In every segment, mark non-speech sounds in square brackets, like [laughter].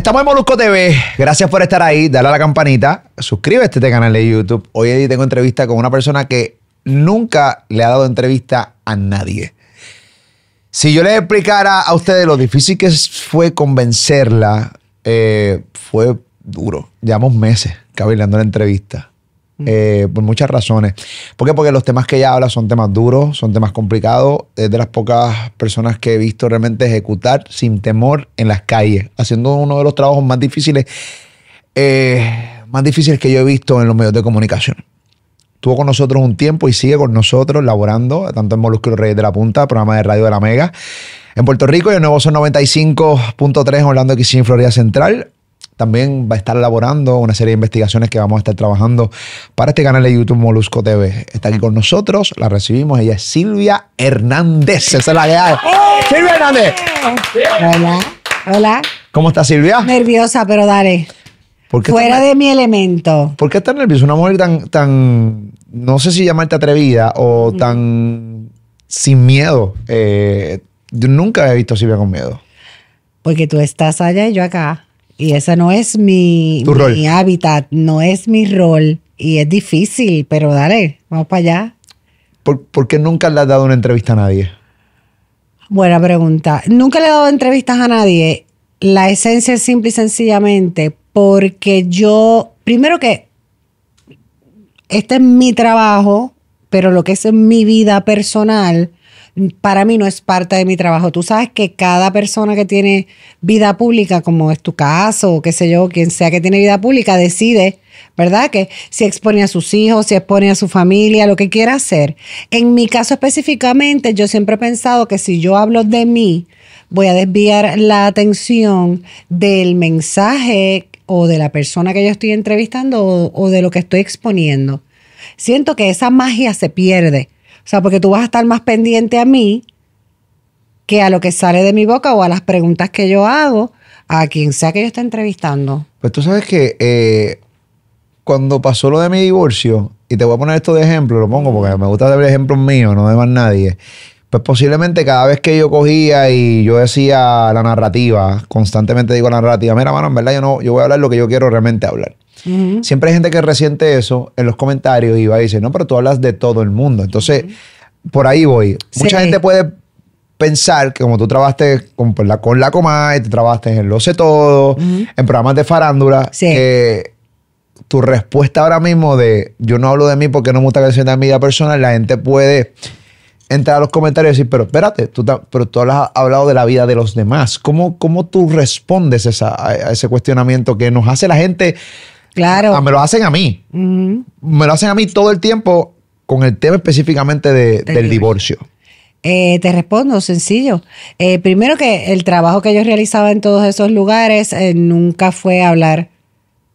Estamos en Molusco TV. Gracias por estar ahí. Dale a la campanita. Suscríbete a este canal de YouTube. Hoy tengo entrevista con una persona que nunca le ha dado entrevista a nadie. Si yo les explicara a ustedes lo difícil que fue convencerla, eh, fue duro. Llevamos meses cavilando la entrevista. Eh, por muchas razones. ¿Por qué? Porque los temas que ella habla son temas duros, son temas complicados. Es de las pocas personas que he visto realmente ejecutar sin temor en las calles, haciendo uno de los trabajos más difíciles, eh, más difíciles que yo he visto en los medios de comunicación. Estuvo con nosotros un tiempo y sigue con nosotros laborando, tanto en Molusco y Reyes de la Punta, programa de radio de la Mega, en Puerto Rico y en Nuevo Son 95.3, Orlando, en Florida Central. También va a estar elaborando una serie de investigaciones que vamos a estar trabajando para este canal de YouTube Molusco TV. Está aquí con nosotros, la recibimos, ella es Silvia Hernández. Esa es la que ¡Eh! Silvia Hernández. Hola, hola. ¿Cómo está Silvia? Nerviosa, pero dale. Fuera de mi elemento. ¿Por qué estás nerviosa? Una mujer tan, tan, no sé si llamarte atrevida o mm. tan sin miedo. Eh, yo nunca he visto a Silvia con miedo. Porque tú estás allá y yo acá y ese no es mi, hábitat, no es mi rol y es difícil, pero dale, vamos para allá. ¿Por, ¿Por, qué nunca le has dado una entrevista a nadie? Buena pregunta. Nunca le he dado entrevistas a nadie. La esencia es simple y sencillamente porque yo, primero que, este es mi trabajo, pero lo que es mi vida personal, para mí no es parte de mi trabajo. Tú sabes que cada persona que tiene vida pública, como es tu caso, o qué sé yo, quien sea que tiene vida pública, decide, ¿verdad? Que si expone a sus hijos, si expone a su familia, lo que quiera hacer. En mi caso específicamente, yo siempre he pensado que si yo hablo de mí, voy a desviar la atención del mensaje o de la persona que yo estoy entrevistando o, o de lo que estoy exponiendo. Siento que esa magia se pierde o sea, porque tú vas a estar más pendiente a mí que a lo que sale de mi boca o a las preguntas que yo hago a quien sea que yo esté entrevistando. Pues tú sabes que eh, cuando pasó lo de mi divorcio, y te voy a poner esto de ejemplo, lo pongo porque me gusta dar ejemplos míos, no de más nadie. Pues posiblemente cada vez que yo cogía y yo decía la narrativa, constantemente digo la narrativa, mira, mano, en verdad yo no, yo voy a hablar lo que yo quiero realmente hablar. Siempre hay gente que resiente eso en los comentarios y va y dice, no, pero tú hablas de todo el mundo. Entonces, por ahí voy. Mucha gente puede pensar que como tú trabajaste con, pues, la, con la tú trabajaste en Lo Sé Todo, en programas de farándula, tu respuesta ahora mismo de yo no hablo de mí porque no me gusta que se mi vida personal, la gente puede entrar a los comentarios y decir, pero espérate, tú, pero tú has hablado de la vida de los demás. ¿Cómo, cómo tú respondes a ese cuestionamiento que nos hace la gente Claro. Ah, me lo hacen a mí. Me lo hacen a mí todo el tiempo con el tema específicamente del divorcio. Eh, te respondo, sencillo. Eh, primero que el trabajo que yo realizaba en todos esos lugares eh, nunca fue hablar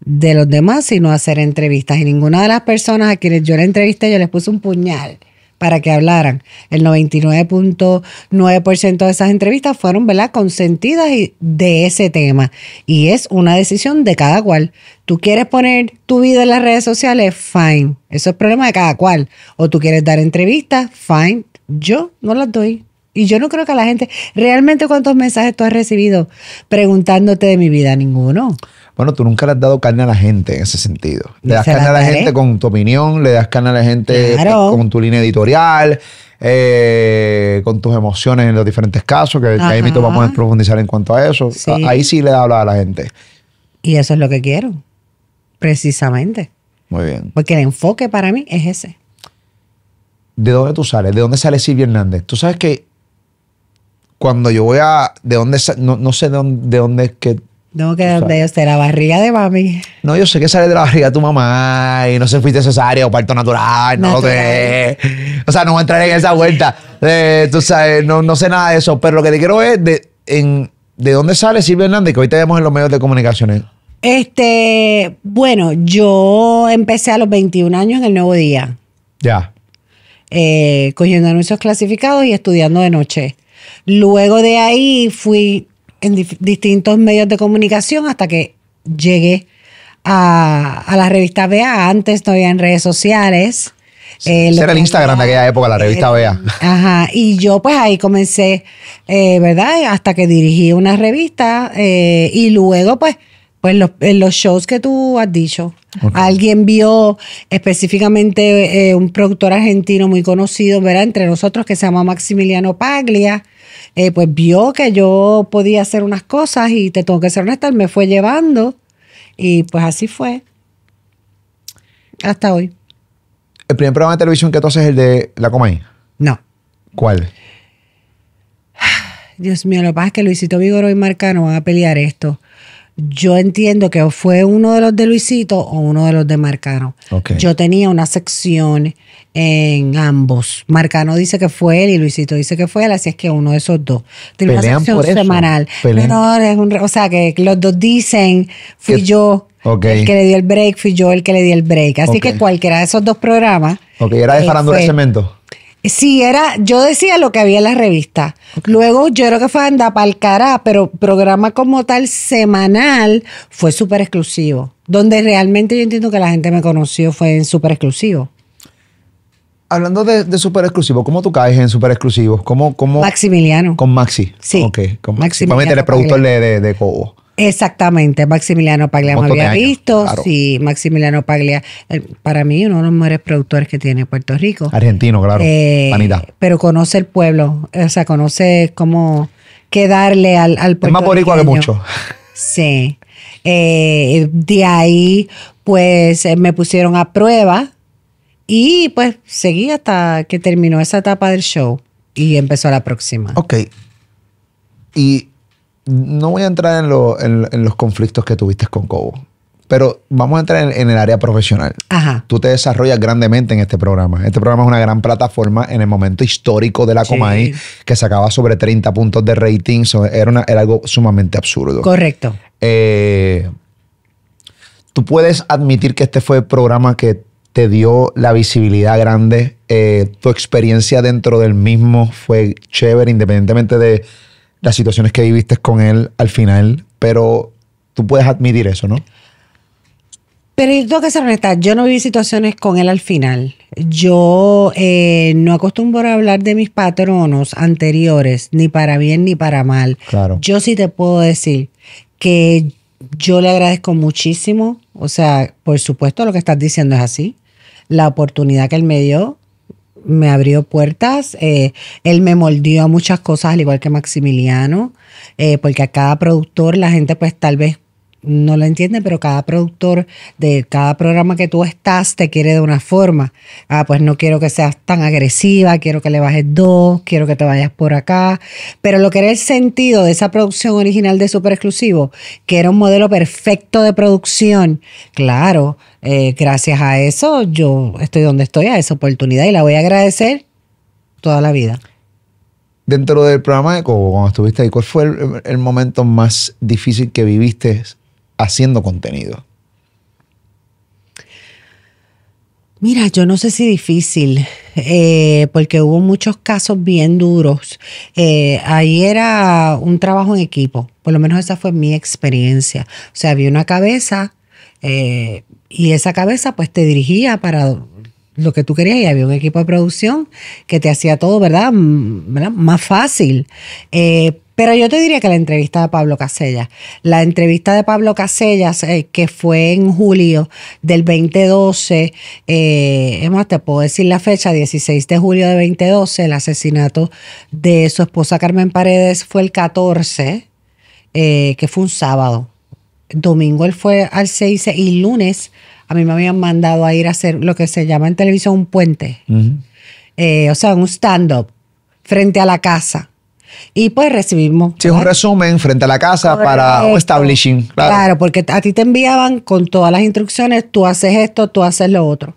de los demás, sino hacer entrevistas. Y ninguna de las personas a quienes yo le entrevisté, yo les puse un puñal para que hablaran. El 99.9% de esas entrevistas fueron ¿verdad? consentidas de ese tema. Y es una decisión de cada cual. Tú quieres poner tu vida en las redes sociales, fine. Eso es problema de cada cual. O tú quieres dar entrevistas, fine. Yo no las doy. Y yo no creo que la gente, realmente cuántos mensajes tú has recibido preguntándote de mi vida, ninguno. Bueno, tú nunca le has dado carne a la gente en ese sentido. Le das carne a la gente con tu opinión, le das carne a la gente eh, con tu línea editorial, eh, con tus emociones en los diferentes casos, que, ahí mismo vamos a profundizar en cuanto a eso. Ahí sí le habla a la gente. Y eso es lo que quiero, precisamente. Muy bien. Porque el enfoque para mí es ese. ¿De dónde tú sales? ¿De dónde sale Silvia Hernández? Tú sabes que cuando yo voy a. ¿De dónde.? No, sé de dónde es que no, que donde la barriga de mami. No, yo sé que sale de la barriga de tu mamá y no sé, si fuiste cesárea o parto natural, no sé. O sea, no voy a entrar en esa vuelta. Eh, tú sabes, no, sé nada de eso, pero lo que te quiero es de, dónde sale Silvia Hernández, que hoy te vemos en los medios de comunicaciones. Este, bueno, yo empecé a los 21 años en el Nuevo Día. Ya. Eh, cogiendo anuncios clasificados y estudiando de noche. Luego de ahí fui en distintos medios de comunicación hasta que llegué a, la revista Bea. Antes todavía en redes sociales. Eh, era el Instagram de aquella época, la revista Bea. Ajá, y yo pues ahí comencé, eh, ¿verdad? Hasta que dirigí una revista eh, y luego pues pues en los shows que tú has dicho, alguien vio específicamente eh, un productor argentino muy conocido, ¿verdad? Entre nosotros, que se llama Maximiliano Paglia, eh, pues vio que yo podía hacer unas cosas y te tengo que ser honesta, me fue llevando y pues así fue. Hasta hoy. ¿El primer programa de televisión que tú haces es el de La Comay? No. ¿Cuál? [sighs] Dios mío, lo que pasa es que Luisito Vigoro y Marcano van a pelear esto. Yo entiendo que fue uno de los de Luisito o uno de los de Marcano. Yo tenía una sección en ambos. Marcano dice que fue él y Luisito dice que fue él, así es que uno de esos dos. Tiene una sección semanal. o sea, que los dos dicen, fui yo el que le dio el break, fui yo el que le di el break. Así que cualquiera de esos dos programas. Ok, era de eh, de Cemento. Sí, era, yo decía lo que había en la revista. Luego yo creo que fue Anda Palcará, pero programa como tal semanal fue súper exclusivo. Donde realmente yo entiendo que la gente me conoció fue en súper exclusivo. Hablando de, de super exclusivo, ¿cómo tú caes en súper exclusivo? ¿Cómo, Maximiliano. Con Maxi. Sí. Ok, con Maxi. Maximiliano. Para el productor de, de, de Cobo. Exactamente, Maximiliano Paglia me había visto. Sí, Maximiliano Paglia, eh, para mí, uno de los mejores productores que tiene Puerto Rico. Argentino, claro. Eh, pero conoce el pueblo, o sea, conoce cómo qué darle al, al pueblo. Es más boricua que mucho. Sí. Eh, de ahí, pues me pusieron a prueba y pues seguí hasta que terminó esa etapa del show y empezó la próxima. Ok. Y no voy a entrar en, los conflictos que tuviste con Cobo, pero vamos a entrar en, el área profesional. Ajá. Tú te desarrollas grandemente en este programa. Este programa es una gran plataforma en el momento histórico de la Comay, que sacaba sobre 30 puntos de rating. era, algo sumamente absurdo. Correcto. Eh, tú puedes admitir que este fue el programa que te dio la visibilidad grande. Eh, tu experiencia dentro del mismo fue chévere, independientemente de las situaciones que viviste con él al final, pero tú puedes admitir eso, ¿no? Pero yo tengo que ser honesta, yo no viví situaciones con él al final. Yo eh, no acostumbro a hablar de mis patronos anteriores, ni para bien ni para mal. Claro. Yo sí te puedo decir que yo le agradezco muchísimo, o sea, por supuesto lo que estás diciendo es así, la oportunidad que él me dio, me abrió puertas, eh, él me moldeó a muchas cosas, al igual que Maximiliano, eh, porque a cada productor la gente pues tal vez no la entiende, pero cada productor de cada programa que tú estás te quiere de una forma. Ah, pues no quiero que seas tan agresiva, quiero que le bajes dos, quiero que te vayas por acá. Pero lo que era el sentido de esa producción original de Super Exclusivo, que era un modelo perfecto de producción, claro, eh, gracias a eso yo estoy donde estoy, a esa oportunidad, y la voy a agradecer toda la vida. Dentro del programa de cuando estuviste ahí, ¿cuál fue el momento más difícil que viviste haciendo contenido? Mira, yo no sé si difícil, eh, porque hubo muchos casos bien duros. Eh, ahí era un trabajo en equipo, por lo menos esa fue mi experiencia. O sea, había una cabeza eh, y esa cabeza pues te dirigía para lo que tú querías y había un equipo de producción que te hacía todo, ¿verdad? Más fácil. Pero yo te diría que la entrevista de Pablo Casellas, la entrevista de Pablo Casellas, eh, que fue en julio del 2012, eh, es más, te puedo decir la fecha, 16 de julio de 2012, el asesinato de su esposa Carmen Paredes fue el 14, eh, que fue un sábado. Domingo él fue al 6 y lunes a mí me habían mandado a ir a hacer lo que se llama en televisión un puente, o sea, un stand-up frente a la casa y pues recibimos. Sí, un resumen frente a la casa para establishing. Claro. porque a ti te enviaban con todas las instrucciones, tú haces esto, tú haces lo otro.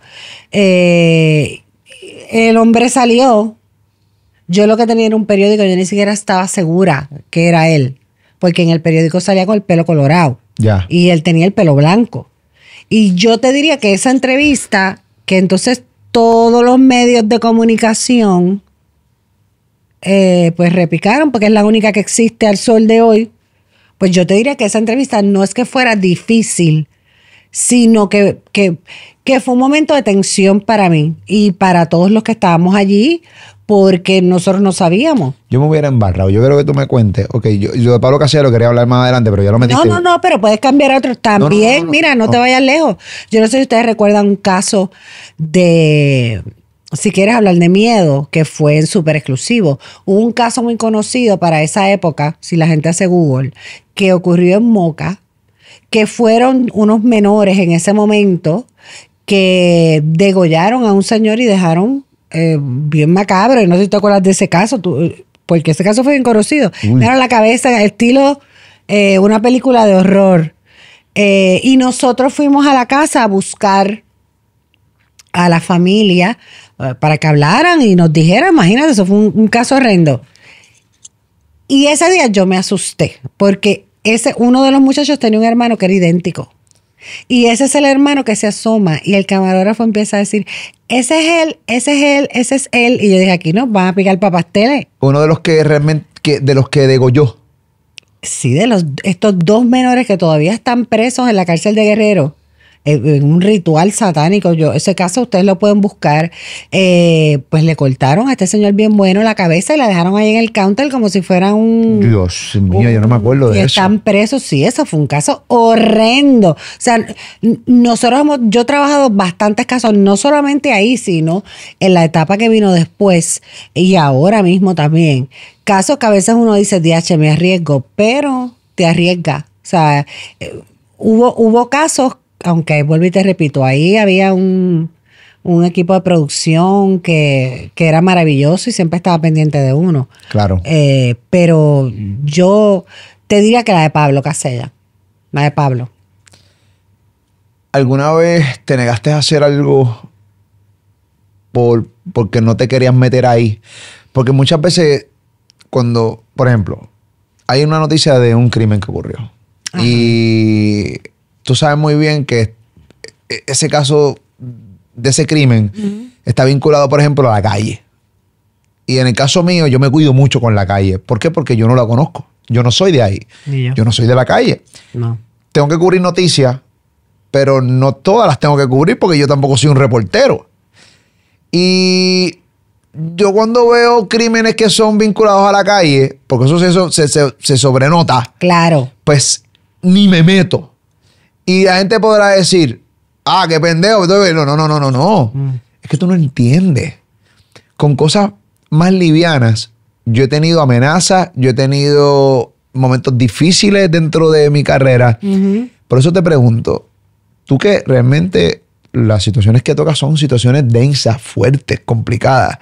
Eh, el hombre salió, yo lo que tenía era un periódico, yo ni siquiera estaba segura que era él, porque en el periódico salía con el pelo colorado ya. y él tenía el pelo blanco. Y yo te diría que esa entrevista, que entonces todos los medios de comunicación eh, pues repicaron, porque es la única que existe al sol de hoy, pues yo te diría que esa entrevista no es que fuera difícil, sino que, que, que fue un momento de tensión para mí y para todos los que estábamos allí, porque nosotros no sabíamos. Yo me hubiera embarrado. Yo quiero que tú me cuentes. Ok, yo, yo de Pablo lo quería hablar más adelante, pero ya lo metí. No, no, no, pero puedes cambiar a otro. También, mira, no, te vayas lejos. Yo no sé si ustedes recuerdan un caso de si quieres hablar de miedo, que fue en súper exclusivo, hubo un caso muy conocido para esa época, si la gente hace Google, que ocurrió en Moca, que fueron unos menores en ese momento que degollaron a un señor y dejaron eh, bien macabro, y no sé si te acuerdas de ese caso, porque ese caso fue bien conocido. Era la cabeza, estilo eh, una película de horror. Eh, y nosotros fuimos a la casa a buscar a la familia eh, para que hablaran y nos dijeran, imagínate, eso fue un, caso horrendo. Y ese día yo me asusté, porque ese, uno de los muchachos tenía un hermano que era idéntico. Y ese es el hermano que se asoma y el camarógrafo empieza a decir, ese es él, ese es él, ese es él. Y yo dije, aquí no, van a picar papasteles. Uno de los que realmente, que, de los que degolló. Sí, de los, estos dos menores que todavía están presos en la cárcel de Guerrero. Eh, en un ritual satánico. Yo, ese caso ustedes lo pueden buscar. Eh, pues le cortaron a este señor bien bueno la cabeza y la dejaron ahí en el counter como si fuera un. Dios mío, yo no me acuerdo de eso. Están presos, sí, eso fue un caso horrendo. O sea, nosotros hemos, yo he trabajado bastantes casos, no solamente ahí, sino en la etapa que vino después y ahora mismo también. Casos que a veces uno dice, DH, me arriesgo, pero te arriesga. O sea, eh, hubo, hubo casos aunque vuelvo y te repito, ahí había un, equipo de producción que, era maravilloso y siempre estaba pendiente de uno. Claro. Eh, pero yo te diría que la de Pablo Casella, la de Pablo. ¿Alguna vez te negaste a hacer algo por, porque no te querías meter ahí? Porque muchas veces cuando, por ejemplo, hay una noticia de un crimen que ocurrió y tú sabes muy bien que e, ese caso de ese crimen está vinculado, por ejemplo, a la calle. Y en el caso mío, yo me cuido mucho con la calle. ¿Por qué? Porque yo no la conozco. Yo no soy de ahí. Yo. no soy de la calle. Tengo que cubrir noticias, pero no todas las tengo que cubrir porque yo tampoco soy un reportero. Y yo cuando veo crímenes que son vinculados a la calle, porque eso se, se sobrenota. Claro. Pues ni me meto. Y la gente podrá decir, ah, qué pendejo. No, no, no, no, no. Mm. Es que tú no entiendes. Con cosas más livianas, yo he tenido amenazas, yo he tenido momentos difíciles dentro de mi carrera. Por eso te pregunto, tú que realmente las situaciones que tocas son situaciones densas, fuertes, complicadas.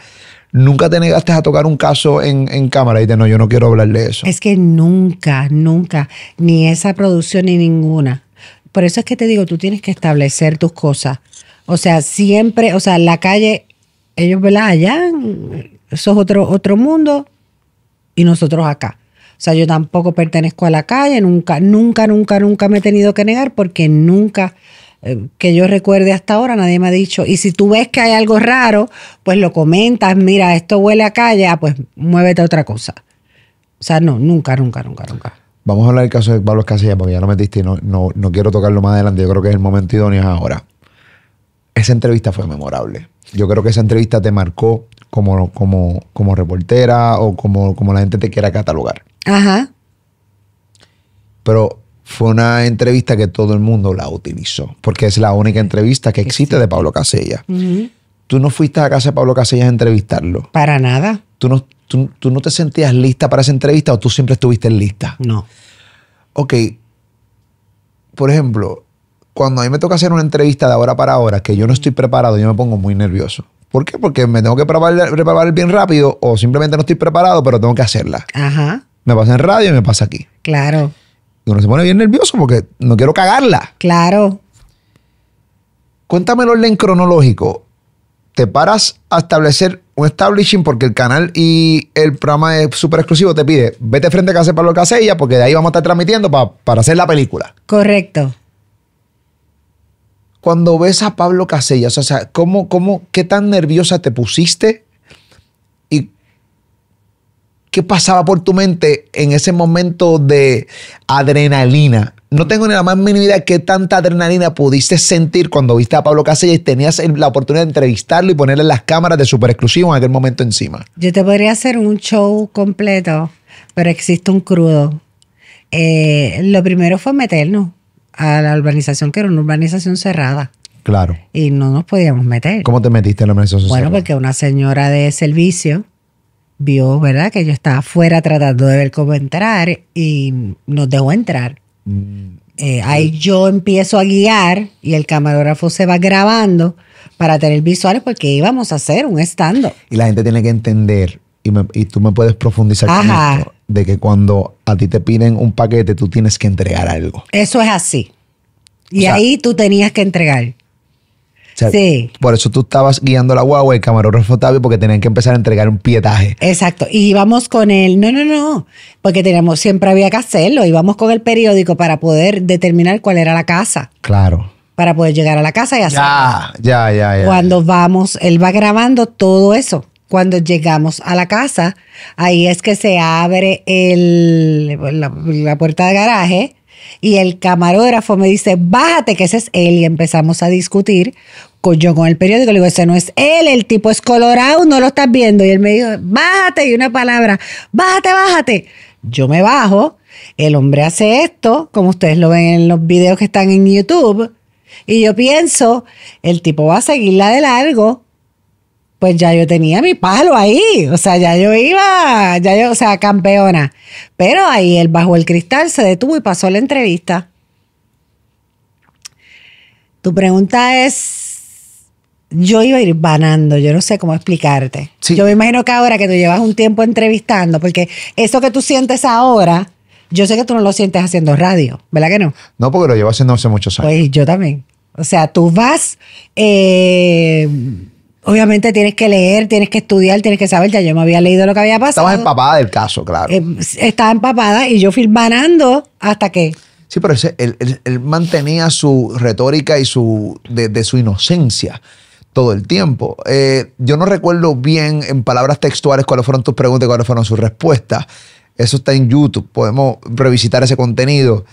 Nunca te negaste a tocar un caso en, en cámara y te no, yo no quiero hablar de eso. Es que nunca, nunca, ni esa producción ni ninguna. Por eso es que te digo, tú tienes que establecer tus cosas. O sea, siempre, o sea, la calle, ellos, ¿verdad? Allá, eso es otro, otro mundo y nosotros acá. O sea, yo tampoco pertenezco a la calle, nunca, nunca, nunca, nunca me he tenido que negar porque nunca eh, que yo recuerde hasta ahora nadie me ha dicho, y si tú ves que hay algo raro, pues lo comentas, mira, esto huele a calle, ah, pues muévete a otra cosa. O sea, no, nunca, nunca, nunca, nunca. Vamos a hablar del caso de Pablo Casella porque ya lo metiste y no, no, quiero tocarlo más adelante. Yo creo que es el momento idóneo ahora. Esa entrevista fue memorable. Yo creo que esa entrevista te marcó como, como, como reportera o como, como la gente te quiera catalogar. Ajá. Pero fue una entrevista que todo el mundo la utilizó, porque es la única entrevista que existe de Pablo Casella. Tú no fuiste a casa de Pablo Casella a entrevistarlo. Para nada. Tú no, ¿tú, no te sentías lista para esa entrevista o tú siempre estuviste lista? No. Ok. Por ejemplo, cuando a mí me toca hacer una entrevista de ahora para ahora, que yo no estoy preparado, yo me pongo muy nervioso. ¿Por qué? Porque me tengo que preparar, preparar bien rápido o simplemente no estoy preparado, pero tengo que hacerla. Ajá. Me pasa en radio y me pasa aquí. Claro. Y uno se pone bien nervioso porque no quiero cagarla. Claro. Cuéntame el orden cronológico. Te paras a establecer un establishing porque el canal y el programa es súper exclusivo, te pide, vete frente a casa de Pablo Casella porque de ahí vamos a estar transmitiendo para hacer la película. Correcto. Cuando ves a Pablo Casella, o sea, ¿cómo, cómo, ¿qué tan nerviosa te pusiste ¿Qué pasaba por tu mente en ese momento de adrenalina? No tengo ni la más mínima idea qué tanta adrenalina pudiste sentir cuando viste a Pablo Casillas y tenías la oportunidad de entrevistarlo y ponerle las cámaras de super exclusivo en aquel momento encima. Yo te podría hacer un show completo, pero existe un crudo. Eh, lo primero fue meternos a la urbanización, que era una urbanización cerrada. Claro. Y no nos podíamos meter. ¿Cómo te metiste en la urbanización cerrada? Bueno, porque una señora de servicio vio, ¿verdad? Que yo estaba afuera tratando de ver cómo entrar y nos debo entrar. Mm, eh, ahí yo empiezo a guiar y el camarógrafo se va grabando para tener visuales porque íbamos a hacer un stand Y la gente tiene que entender, y, tú me puedes profundizar con esto, de que cuando a ti te piden un paquete, tú tienes que entregar algo. Eso es así. Y ahí tú tenías que entregar. Por eso tú estabas guiando la guagua y el camarógrafo Octavio, porque tenían que empezar a entregar un pietaje. Exacto. Y íbamos con él. no, no, no, porque teníamos, siempre había que hacerlo. Íbamos con el periódico para poder determinar cuál era la casa. Claro para poder llegar a la casa y hacer. Ya, ya, ya, Cuando vamos, él va grabando todo eso. Cuando llegamos a la casa, ahí es que se abre el, la, la puerta de garaje y el camarógrafo me dice, bájate, que ese es él. Y empezamos a discutir con yo con el periódico. Le digo, ese no es él, el tipo es colorado, no lo estás viendo. Y él me dijo, bájate, y una palabra, bájate, bájate. Yo me bajo, el hombre hace esto, como ustedes lo ven en los videos que están en YouTube. Y yo pienso, el tipo va a seguirla de largo, pues ya yo tenía mi palo ahí, o sea, ya yo iba, ya yo, o sea, campeona. Pero ahí él bajo el cristal se detuvo y pasó la entrevista. Tu pregunta es, yo iba a ir banando, yo no sé cómo explicarte. Yo me imagino que ahora que tú llevas un tiempo entrevistando, porque eso que tú sientes ahora, yo sé que tú no lo sientes haciendo radio, ¿verdad que no? No, porque lo llevo haciendo hace muchos años. Pues yo también. O sea, tú vas... Eh, Obviamente tienes que leer, tienes que estudiar, tienes que saber. Ya yo me había leído lo que había pasado. Estaba empapada del caso, claro. Eh, estaba empapada y yo fui banando hasta que. Sí, pero él, mantenía su retórica y su de, su inocencia todo el tiempo. Eh, yo no recuerdo bien en palabras textuales cuáles fueron tus preguntas y cuáles fueron sus respuestas. Eso está en YouTube, podemos revisitar ese contenido.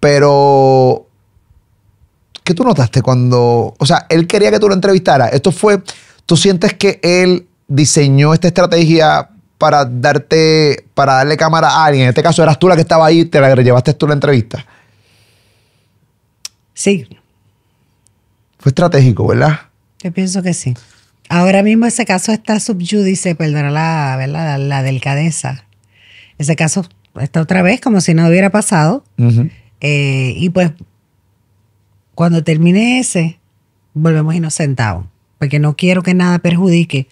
Pero, ¿qué tú notaste cuando, o sea, él quería que tú lo entrevistaras? Esto fue, ¿Tú sientes que él diseñó esta estrategia para darte, para darle cámara a alguien? En este caso eras tú la que estaba ahí, te la llevaste tú la entrevista. Sí. Fue estratégico, ¿verdad? Yo pienso que sí. Ahora mismo ese caso está subjudice, perdona la, ¿verdad? la, delicadeza. Ese caso está otra vez como si no hubiera pasado. Eh, y pues cuando termine ese, volvemos inocentados porque no quiero que nada perjudique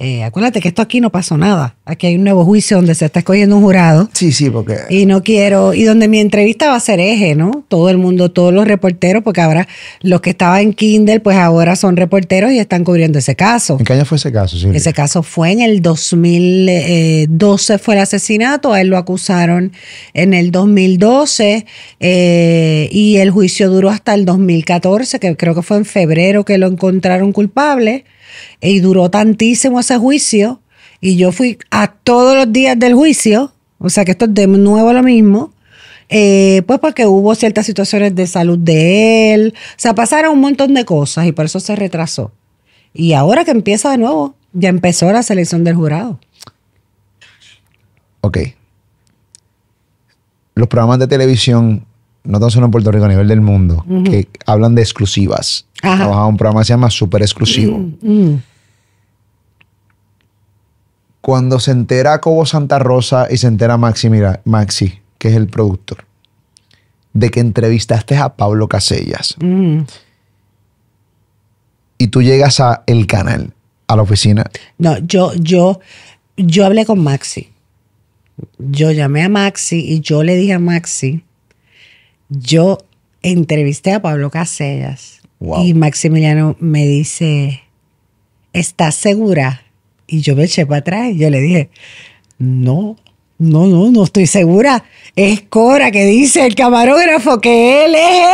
eh, acuérdate que esto aquí no pasó nada. Aquí hay un nuevo juicio donde se está escogiendo un jurado. Sí, sí, porque. Y no quiero. Y donde mi entrevista va a ser eje, ¿no? Todo el mundo, todos los reporteros, porque ahora los que estaban en Kindle, pues ahora son reporteros y están cubriendo ese caso. ¿En qué año fue ese caso? Ese caso fue en el 2012, eh, fue el asesinato. A él lo acusaron en el 2012 eh, y el juicio duró hasta el 2014, que creo que fue en febrero que lo encontraron culpable. Y duró tantísimo ese juicio. Y yo fui a todos los días del juicio. O sea que esto es de nuevo lo mismo. Eh, pues porque hubo ciertas situaciones de salud de él. O sea, pasaron un montón de cosas y por eso se retrasó. Y ahora que empieza de nuevo, ya empezó la selección del jurado. Ok. Los programas de televisión, no tan solo en Puerto Rico, a nivel del mundo, que hablan de exclusivas. Trabajaba un programa que se llama Super Exclusivo. Mm, mm. Cuando se entera Cobo Santa Rosa y se entera Maxi, mira, Maxi, que es el productor, de que entrevistaste a Pablo Casellas. Mm. Y tú llegas a el canal, a la oficina. No, yo, yo, yo hablé con Maxi. Yo llamé a Maxi y yo le dije a Maxi, yo entrevisté a Pablo Casellas y Maximiliano me dice, ¿estás segura? Y yo me eché para atrás y yo le dije, no, no, no, no estoy segura. Es Cora que dice el camarógrafo que él es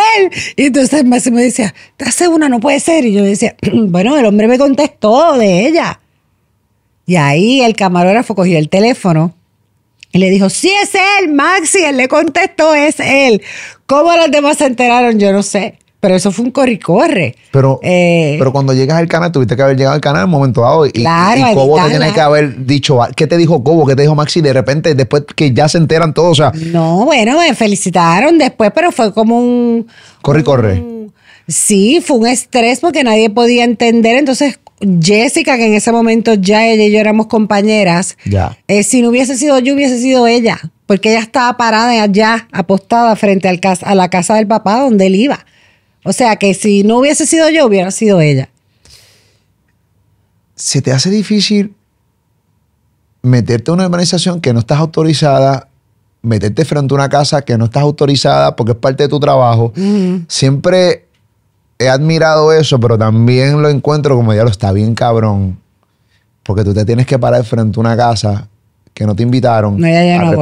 él. Y entonces me decía, ¿estás segura? No puede ser. Y yo decía, [clears throat] bueno, el hombre me contestó de ella. Y ahí el camarógrafo cogió el teléfono y le dijo, sí es él, Maxi. Él le contestó, es él. ¿Cómo los demás se enteraron? Yo no sé. Pero eso fue un corre-corre. Pero, eh, pero cuando llegas al canal, tuviste que haber llegado al canal en un momento dado. Y, Cobo te que haber dicho, ah, ¿qué te dijo Cobo? ¿Qué te dijo Maxi? De repente, después que ya se enteran todos, sea. No, bueno, me felicitaron después, pero fue como un. Corre-corre. Sí, fue un estrés porque nadie podía entender. Entonces, Jessica, que en ese momento ya ella y yo éramos compañeras, ya. Eh, si no hubiese sido yo, hubiese sido ella, porque ella estaba parada allá, apostada frente al a la casa del papá donde él iba. O sea que si no hubiese sido yo, hubiera sido ella. Se te hace difícil meterte en una organización que no estás autorizada, meterte frente a una casa que no estás autorizada porque es parte de tu trabajo. Siempre he admirado eso, pero también lo encuentro como ya lo está bien cabrón. Porque tú te tienes que parar frente a una casa que no te invitaron.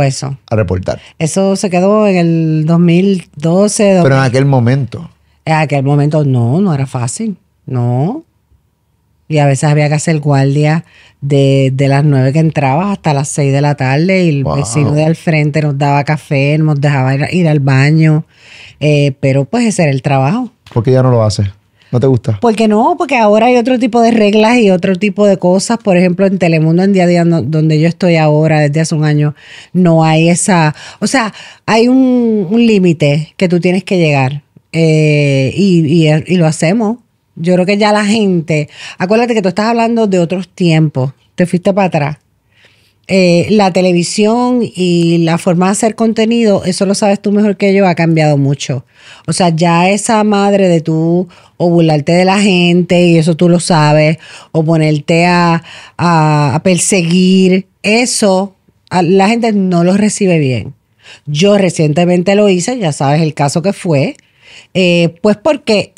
eso. A reportar. Eso se quedó en el 2012. Pero en aquel momento. En aquel momento no, no era fácil, no. Y a veces había que hacer guardia de, de las nueve que entrabas hasta las seis de la tarde y el vecino de al frente nos daba café, nos dejaba ir, al baño. Eh, pero pues ese era el trabajo. ¿Por qué ya no lo haces? ¿No te gusta? Porque no, porque ahora hay otro tipo de reglas y otro tipo de cosas. Por ejemplo, en Telemundo, en día a día, donde yo estoy ahora, desde hace un año, no hay esa. O sea, hay un, un límite que tú tienes que llegar. Eh, y, lo hacemos. Yo creo que ya la gente, acuérdate que tú estás hablando de otros tiempos, te fuiste para atrás. Eh, la televisión y la forma de hacer contenido, eso lo sabes tú mejor que yo, ha cambiado mucho. O sea, ya esa madre de tú o burlarte de la gente, y eso tú lo sabes, o ponerte a, perseguir, eso la gente no lo recibe bien. Yo recientemente lo hice, ya sabes el caso que fue, eh, pues porque,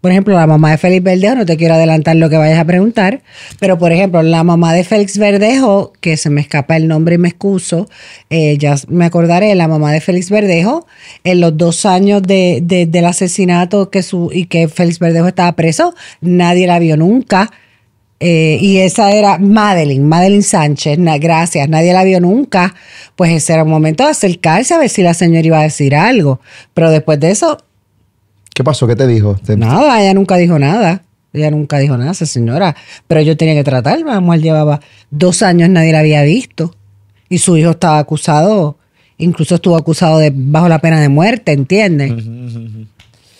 por ejemplo, la mamá de Félix Verdejo, no te quiero adelantar lo que vayas a preguntar, pero por ejemplo, la mamá de Félix Verdejo, que se me escapa el nombre y me excuso, eh, ya me acordaré, la mamá de Félix Verdejo, en los dos años del asesinato que su, y que Félix Verdejo estaba preso, nadie la vio nunca eh, y esa era Madeline, Madeline Sánchez, gracias, nadie la vio nunca. Pues ese era un momento de acercarse a ver si la señora iba a decir algo. Pero después de eso. ¿Qué pasó? ¿Qué te dijo? Nada, ella nunca dijo nada. Ella nunca dijo nada, esa señora. Pero yo tenía que tratar, vamos, él llevaba dos años, nadie la había visto. Y su hijo estaba acusado, incluso estuvo acusado de bajo la pena de muerte, ¿entiendes?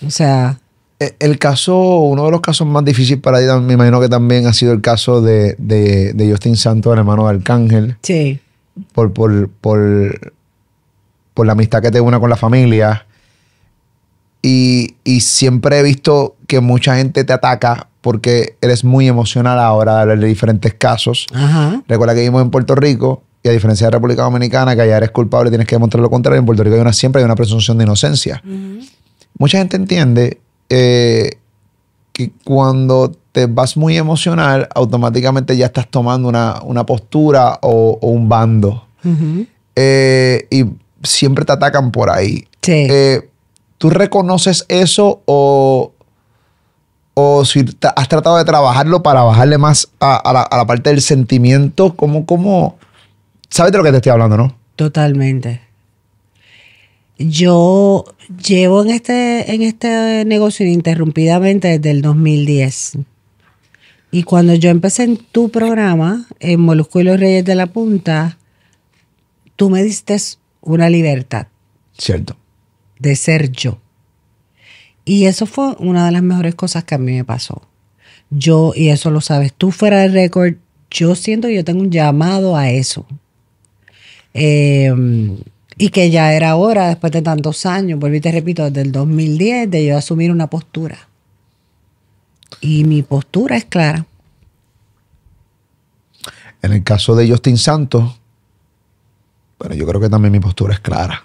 O sea. Eh, el caso, uno de los casos más difíciles para ti, me imagino que también ha sido el caso de, Justin Santos, el hermano de Arcángel. Sí. Por, por, por, la amistad que te una con la familia. Y, siempre he visto que mucha gente te ataca porque eres muy emocional ahora de hablar de diferentes casos. Recuerda que vimos en Puerto Rico y a diferencia de la República Dominicana, que allá eres culpable tienes que demostrar lo contrario. En Puerto Rico hay una, siempre hay una presunción de inocencia. Mucha gente entiende eh, que cuando te vas muy emocional, automáticamente ya estás tomando una, postura o, un bando. Eh, y siempre te atacan por ahí. Sí. Eh, ¿Tú reconoces eso o, o si has tratado de trabajarlo para bajarle más a, a, la, parte del sentimiento? ¿Cómo? ¿Sabes de lo que te estoy hablando, no? Totalmente yo llevo en este, en este negocio ininterrumpidamente desde el 2010. Y cuando yo empecé en tu programa, en Molusco y los Reyes de la Punta, tú me diste una libertad. Cierto. De ser yo. Y eso fue una de las mejores cosas que a mí me pasó. Yo, y eso lo sabes, tú fuera de récord, yo siento que yo tengo un llamado a eso. Eh, y que ya era hora, después de tantos años, vuelvo te repito, desde el 2010, de yo asumir una postura. Y mi postura es clara. En el caso de Justin Santos, bueno, yo creo que también mi postura es clara.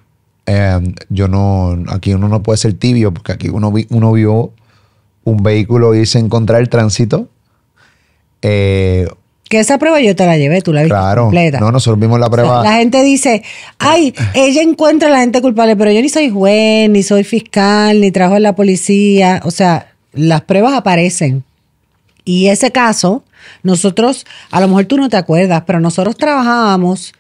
yo no, aquí uno no puede ser tibio, porque aquí uno, uno vio un vehículo irse en contra el tránsito. Eh, que esa prueba yo te la llevé, tú la viste claro. completa. No, nosotros vimos la prueba. la gente dice, ay, ella encuentra a la gente culpable, pero yo ni soy juez, ni soy fiscal, ni trabajo en la policía. O sea, las pruebas aparecen. Y ese caso, nosotros, a lo mejor tú no te acuerdas, pero nosotros trabajábamos,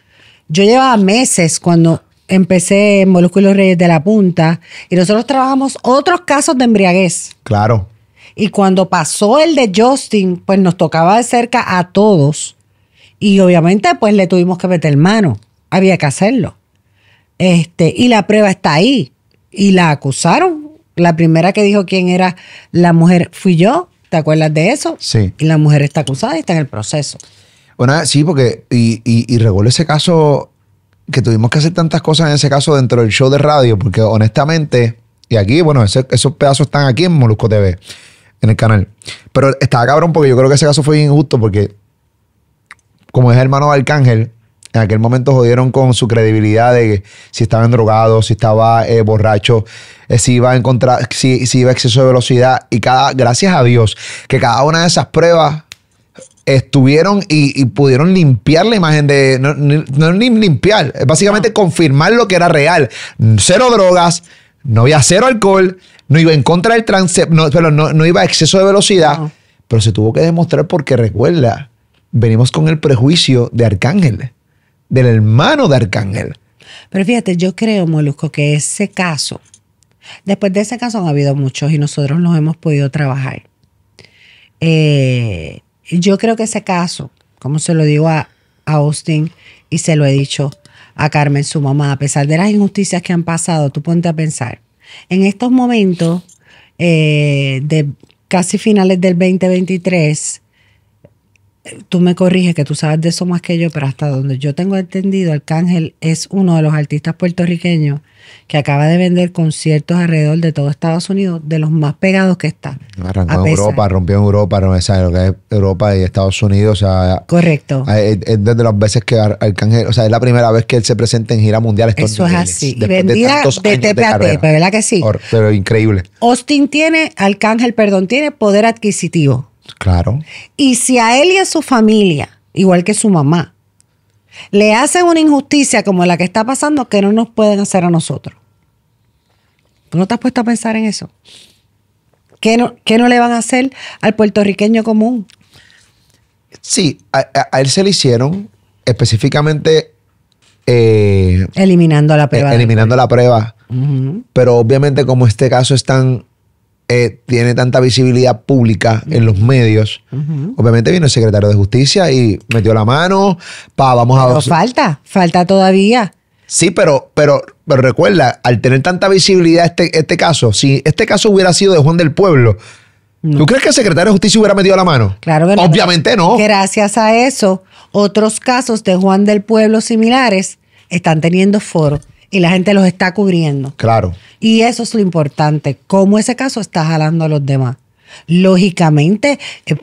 yo llevaba meses cuando empecé en Molusco y los Reyes de la Punta, y nosotros trabajamos otros casos de embriaguez. Claro. Y cuando pasó el de Justin, pues nos tocaba de cerca a todos. Y obviamente, pues le tuvimos que meter mano. Había que hacerlo. Este, y la prueba está ahí. Y la acusaron. La primera que dijo quién era la mujer fui yo. ¿Te acuerdas de eso? Sí. Y la mujer está acusada y está en el proceso. Bueno, sí, porque, y, y, y ese caso, que tuvimos que hacer tantas cosas en ese caso dentro del show de radio, porque honestamente, y aquí, bueno, esos pedazos están aquí en Molusco TV en el canal. Pero estaba cabrón porque yo creo que ese caso fue injusto porque, como es hermano de Arcángel, en aquel momento jodieron con su credibilidad de si estaba drogado, si estaba eh, borracho, eh, si iba a encontrar, si, iba a exceso de velocidad. Y cada, gracias a Dios, que cada una de esas pruebas estuvieron y, pudieron limpiar la imagen de. No, no limpiar, básicamente confirmar lo que era real. Cero drogas no había cero alcohol, no iba en contra del tránsito, no, pero no, iba a exceso de velocidad, pero se tuvo que demostrar porque recuerda, venimos con el prejuicio de Arcángel, del hermano de Arcángel. Pero fíjate, yo creo, Molusco, que ese caso, después de ese caso han habido muchos y nosotros nos hemos podido trabajar. Eh, yo creo que ese caso, como se lo digo a, a Austin y se lo he dicho, a Carmen, su mamá, a pesar de las injusticias que han pasado, tú ponte a pensar. En estos momentos eh, de casi finales del 2023, tú me corriges que tú sabes de eso más que yo, pero hasta donde yo tengo entendido, Arcángel es uno de los artistas puertorriqueños que acaba de vender conciertos alrededor de todo Estados Unidos, de los más pegados que está. Arrancó en Europa, rompió en Europa, no lo que es Europa y Estados Unidos. O sea, Correcto. Es, desde las veces que Arcángel, o sea, es la primera vez que él se presenta en gira mundial. Eso es así. y de, de tepe a ¿verdad que sí? pero increíble. Austin tiene, Arcángel, perdón, tiene poder adquisitivo. Claro. Y si a él y a su familia, igual que su mamá, le hacen una injusticia como la que está pasando, que no nos pueden hacer a nosotros. ¿Tú no te has puesto a pensar en eso? ¿Qué no, no le van a hacer al puertorriqueño común? Sí, a, él se le hicieron específicamente... Eh, eliminando la prueba. Eh, eliminando la prueba. Pero obviamente como este caso es tan eh, tiene tanta visibilidad pública en los medios. Obviamente vino el secretario de Justicia y metió la mano. pero falta, falta todavía. Sí, pero, pero, recuerda, al tener tanta visibilidad este, este caso, si este caso hubiera sido de Juan del Pueblo, ¿Tú crees que el secretario de Justicia hubiera metido la mano? Claro que no. Obviamente no. Gracias a eso, otros casos de Juan del Pueblo similares están teniendo foro y la gente los está cubriendo. Claro. Y eso es lo importante, cómo ese caso está jalando a los demás. Lógicamente, eh,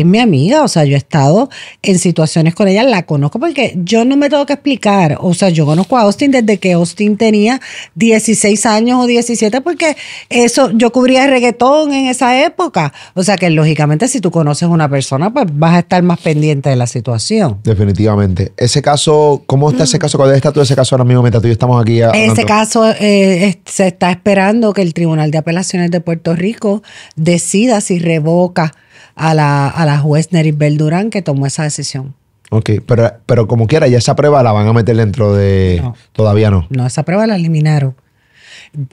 es mi amiga, o sea, yo he estado en situaciones con ella, la conozco porque yo no me tengo que explicar, o sea, yo conozco a Austin desde que Austin tenía 16 años o 17, porque eso, yo cubría reggaetón en esa época, o sea que lógicamente si tú conoces a una persona, pues vas a estar más pendiente de la situación. Definitivamente. Ese caso, ¿cómo está ese caso? ¿Cuál está el ese caso ahora mismo mientras estamos aquí? Ah, ese caso eh, se está esperando que el Tribunal de Apelaciones de Puerto Rico decida si revoca a la, a la juez Neris Beldurán que tomó esa decisión. Ok, pero, pero como quiera, ya esa prueba la van a meter dentro de... Todavía no. No, esa prueba la eliminaron.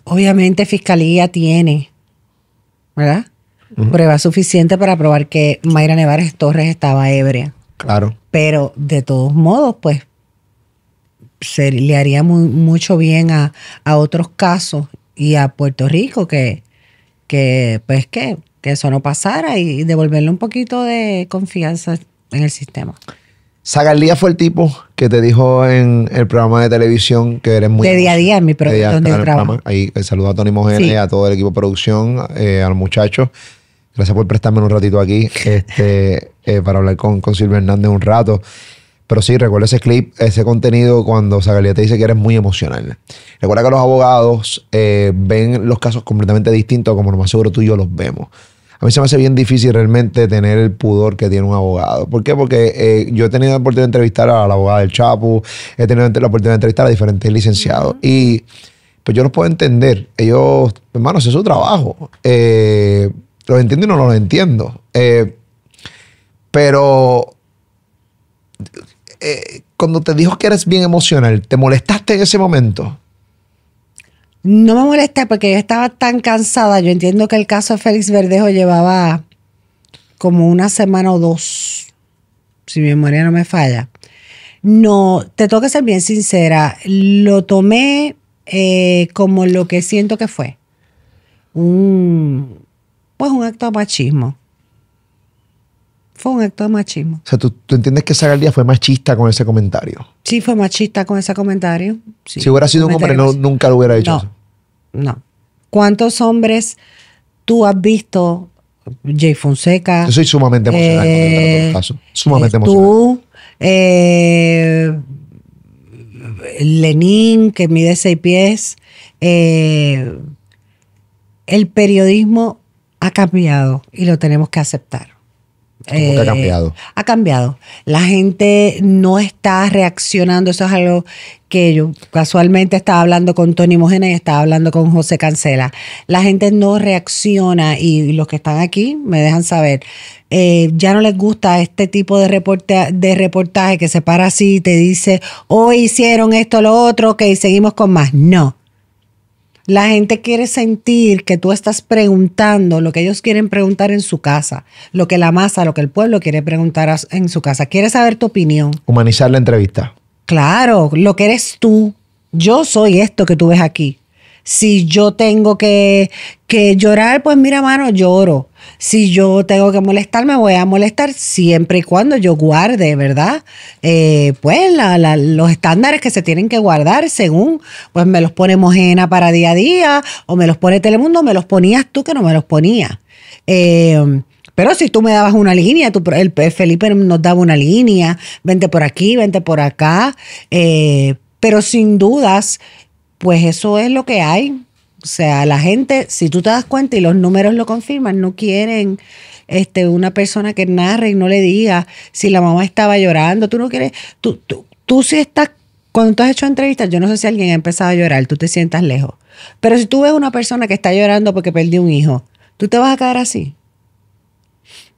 Obviamente Fiscalía tiene, ¿verdad? Prueba suficiente para probar que Mayra Nevarez Torres estaba ebria. Claro. Pero de todos modos, pues se le haría muy, mucho bien a, otros casos y a Puerto Rico que, que pues que que eso no pasara y devolverle un poquito de confianza en el sistema. Zagalía fue el tipo que te dijo en el programa de televisión que eres muy... De día a día en mi día, donde el eh, saludo a Tony Mogene, a todo el equipo de producción, eh, al muchacho Gracias por prestarme un ratito aquí este, [laughs] eh, para hablar con, con Silvio Hernández un rato. Pero sí, recuerda ese clip, ese contenido cuando Zagalía te dice que eres muy emocional. Recuerda que los abogados ven los casos completamente distintos como lo más seguro tú y yo los vemos a mí se me hace bien difícil realmente tener el pudor que tiene un abogado. ¿Por qué? Porque eh, yo he tenido la oportunidad de entrevistar a la abogada del Chapo, he tenido la oportunidad de entrevistar a diferentes licenciados. Y pues yo los puedo entender. Ellos, hermanos, es su trabajo. Eh, los entiendo y no los entiendo. Eh, pero cuando te dijo que eres bien emocional, ¿te molestaste en ese momento? No me molesta porque yo estaba tan cansada. Yo entiendo que el caso de Félix Verdejo llevaba como una semana o dos, si mi memoria no me falla. No, te que ser bien sincera. Lo tomé eh, como lo que siento que fue. Un, pues un acto de machismo. Fue un acto de machismo. O sea, ¿tú, entiendes que esa día fue machista con ese comentario? Sí, fue machista con ese comentario. si hubiera sido un hombre, no, nunca lo hubiera hecho no. ¿Cuántos hombres tú has visto? Jay Fonseca. Yo soy sumamente emocional con el eh, caso. Sumamente emocional. Eh, tú, eh, Lenin, que mide seis pies. el periodismo ha cambiado y lo tenemos que aceptar ha eh, cambiado? Ha cambiado. La gente no está reaccionando. Eso es algo que yo casualmente estaba hablando con Tony Mojena y estaba hablando con José Cancela. La gente no reacciona y los que están aquí me dejan saber. Eh, ya no les gusta este tipo de, de reportaje que se para así y te dice, hoy oh, hicieron esto, lo otro, que seguimos con más. No la gente quiere sentir que tú estás preguntando lo que ellos quieren preguntar en su casa, lo que la masa, lo que el pueblo quiere preguntar en su casa. Quiere saber tu opinión. Humanizar la entrevista. Claro, lo que eres tú. Yo soy esto que tú ves aquí. Si yo tengo que, llorar, pues mira, mano, lloro. Si yo tengo que molestar, me voy a molestar siempre y cuando yo guarde, ¿verdad? Eh, pues los estándares que se tienen que guardar según, pues me los pone Mojena para día a día, o me los pone Telemundo, me los ponías tú que no me los ponía. Eh, pero si tú me dabas una línea, tú, el, Felipe nos daba una línea, vente por aquí, vente por acá. Eh, pero sin dudas, pues eso es lo que hay. O sea, la gente, si tú te das cuenta y los números lo confirman, no quieren este, una persona que narre y no le diga si la mamá estaba llorando. Tú no quieres, tú, tú, si estás, cuando tú has hecho entrevistas, yo no sé si alguien ha empezado a llorar, tú te sientas lejos. Pero si tú ves una persona que está llorando porque perdió un hijo, tú te vas a quedar así.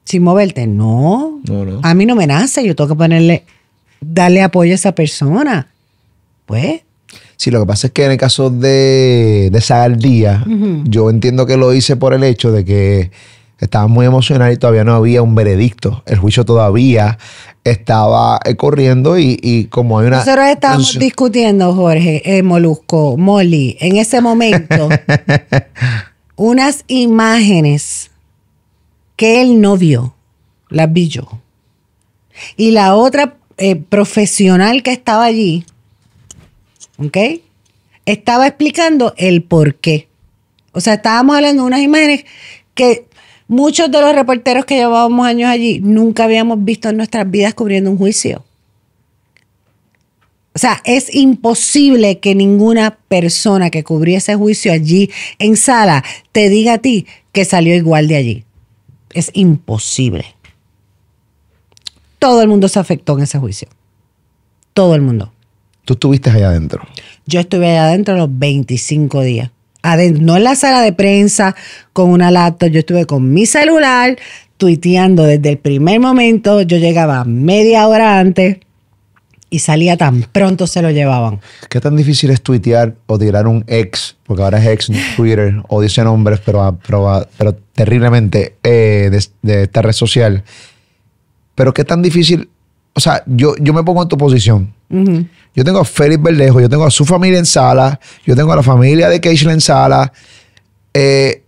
Sin moverte, no. A mí no me nace, yo tengo que ponerle, darle apoyo a esa persona. Pues Sí, lo que pasa es que en el caso de, de yo entiendo que lo hice por el hecho de que estaba muy emocional y todavía no había un veredicto. El juicio todavía estaba eh, corriendo y, como hay una... Nosotros estábamos discutiendo, Jorge, eh, Molusco, Molly, en ese momento, [laughs] unas imágenes que él no vio, las vi yo. Y la otra eh, profesional que estaba allí ¿ok? Estaba explicando el por qué. O sea, estábamos hablando de unas imágenes que muchos de los reporteros que llevábamos años allí nunca habíamos visto en nuestras vidas cubriendo un juicio. O sea, es imposible que ninguna persona que cubría ese juicio allí en sala te diga a ti que salió igual de allí. Es imposible. Todo el mundo se afectó en ese juicio. Todo el mundo. Tú estuviste allá adentro. Yo estuve allá adentro los 25 días. Adentro, no en la sala de prensa con una laptop, yo estuve con mi celular tuiteando desde el primer momento. Yo llegaba media hora antes y salía tan pronto se lo llevaban. ¿Qué tan difícil es tuitear o tirar un ex? Porque ahora es ex [laughs] Twitter, o dice nombres, pero, terriblemente eh, de esta red social. Pero qué tan difícil o sea, yo, me pongo en tu posición. Yo tengo a Félix Verdejo, yo tengo a su familia en sala, yo tengo a la familia de Keishla en sala. Eh,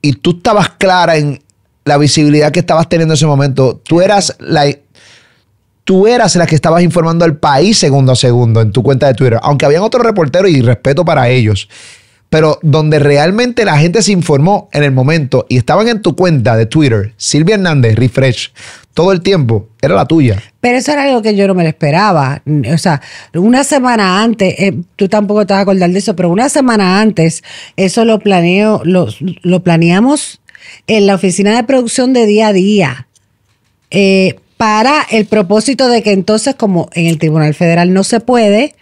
y tú estabas clara en la visibilidad que estabas teniendo en ese momento. Tú eras la, tú eras la que estabas informando al país segundo a segundo en tu cuenta de Twitter. Aunque habían otros reporteros y respeto para ellos. Pero donde realmente la gente se informó en el momento y estaban en tu cuenta de Twitter, Silvia Hernández, Refresh, todo el tiempo, era la tuya. Pero eso era algo que yo no me lo esperaba. O sea, una semana antes, eh, tú tampoco te vas a acordar de eso, pero una semana antes, eso lo planeo, lo, lo planeamos en la oficina de producción de día a día. Eh, para el propósito de que entonces, como en el Tribunal Federal no se puede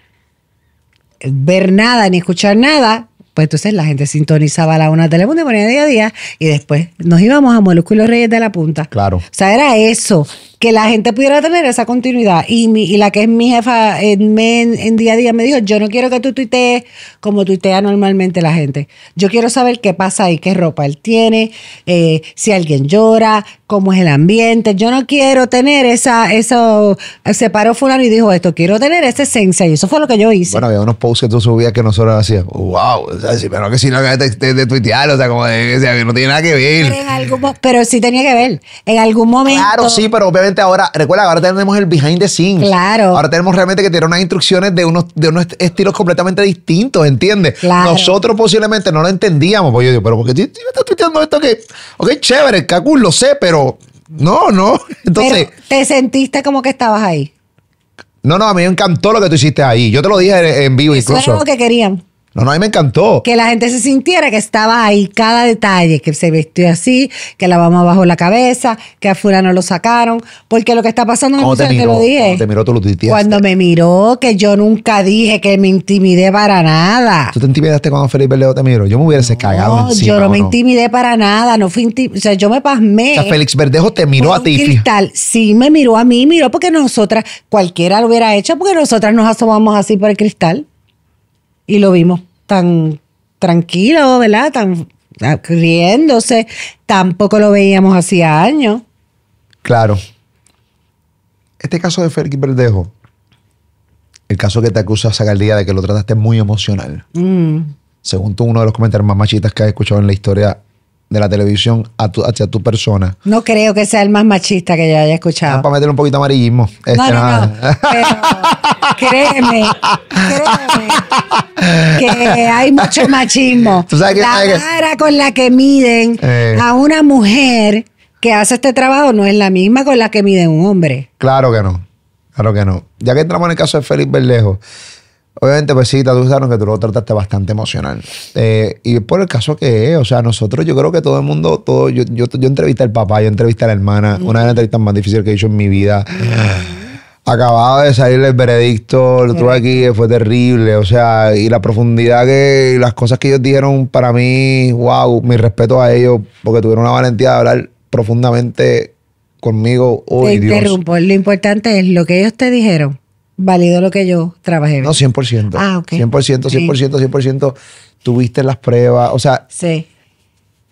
ver nada ni escuchar nada, pues entonces la gente sintonizaba la una de y ponía día a día y después nos íbamos a Molusco y los Reyes de la Punta. Claro. O sea, era eso, que la gente pudiera tener esa continuidad. Y, y la que es mi jefa en, día a día me dijo, yo no quiero que tú tuitees como tuitea normalmente la gente. Yo quiero saber qué pasa ahí, qué ropa él tiene, eh, si alguien llora, cómo es el ambiente. Yo no quiero tener esa, eso, se paró fulano y dijo esto, quiero tener esa esencia. Y eso fue lo que yo hice. Bueno, había unos posts que tú subías que nosotros hacíamos, wow, pero que si no, que te, o sea, como de, que no tiene nada que ver. Pero, sí tenía que ver. En algún momento. Claro, sí, pero obviamente ahora, recuerda, ahora tenemos el behind the scenes. Claro. Ahora tenemos realmente que tener unas instrucciones de unos, de unos estilos completamente distintos, ¿entiendes? Nosotros posiblemente no lo entendíamos, porque yo digo, pero porque tú estás tuiteando esto que, ok, chévere, cacul, lo sé, pero no, no. [laughs] Entonces. ¿Te sentiste como que estabas ahí? No, no, a mí me encantó lo que tú hiciste ahí. Yo te lo dije en, vivo y incluso. Eso era lo que querían. No, no, a mí me encantó. Que la gente se sintiera que estaba ahí cada detalle, que se vestió así, que lavamos abajo bajo la cabeza, que afuera no lo sacaron, porque lo que está pasando en el te, lo dije. te miró, tú lo Cuando me miró, que yo nunca dije que me intimidé para nada. ¿Tú te intimidaste cuando Félix Verdejo te miró? Yo me hubiera cagado no yo no me intimidé para nada, no fui o sea, yo me pasmé. O sea, Félix Verdejo te miró a ti. Cristal. Sí, me miró a mí, miró porque nosotras, cualquiera lo hubiera hecho, porque nosotras nos asomamos así por el cristal y lo vimos tan tranquilo, ¿verdad? Tan ah, riéndose. Tampoco lo veíamos hacía años. Claro. Este caso de Fergie Verdejo, el caso que te acusa día de que lo trataste muy emocional. Mm. Según tú, uno de los comentarios más machistas que has escuchado en la historia de la televisión a hacia tu persona. No creo que sea el más machista que yo haya escuchado. Ah, para meterle un poquito amarillismo. Este, no, no, no. Pero créeme, créeme que hay mucho machismo. la cara con la que miden eh. a una mujer que hace este trabajo no es la misma con la que mide un hombre. Claro que no. Claro que no. Ya que entramos en el caso de Félix Berlejo, Obviamente, pues sí, te que tú lo trataste bastante emocional. Eh, y por el caso que es, o sea, nosotros, yo creo que todo el mundo, todo, yo, yo, yo entrevisté al papá, yo entrevisté a la hermana, una de las entrevistas más difíciles que he hecho en mi vida. Acababa de salir el veredicto, lo tuve aquí, fue terrible. O sea, y la profundidad que, las cosas que ellos dijeron para mí, wow, mi respeto a ellos, porque tuvieron la valentía de hablar profundamente conmigo. hoy. Oh, te interrumpo, lo importante es lo que ellos te dijeron Valido lo que yo trabajé. No, 100%. Ah, ok. 100%, 100%, 100%, Tuviste las pruebas, o sea. Sí.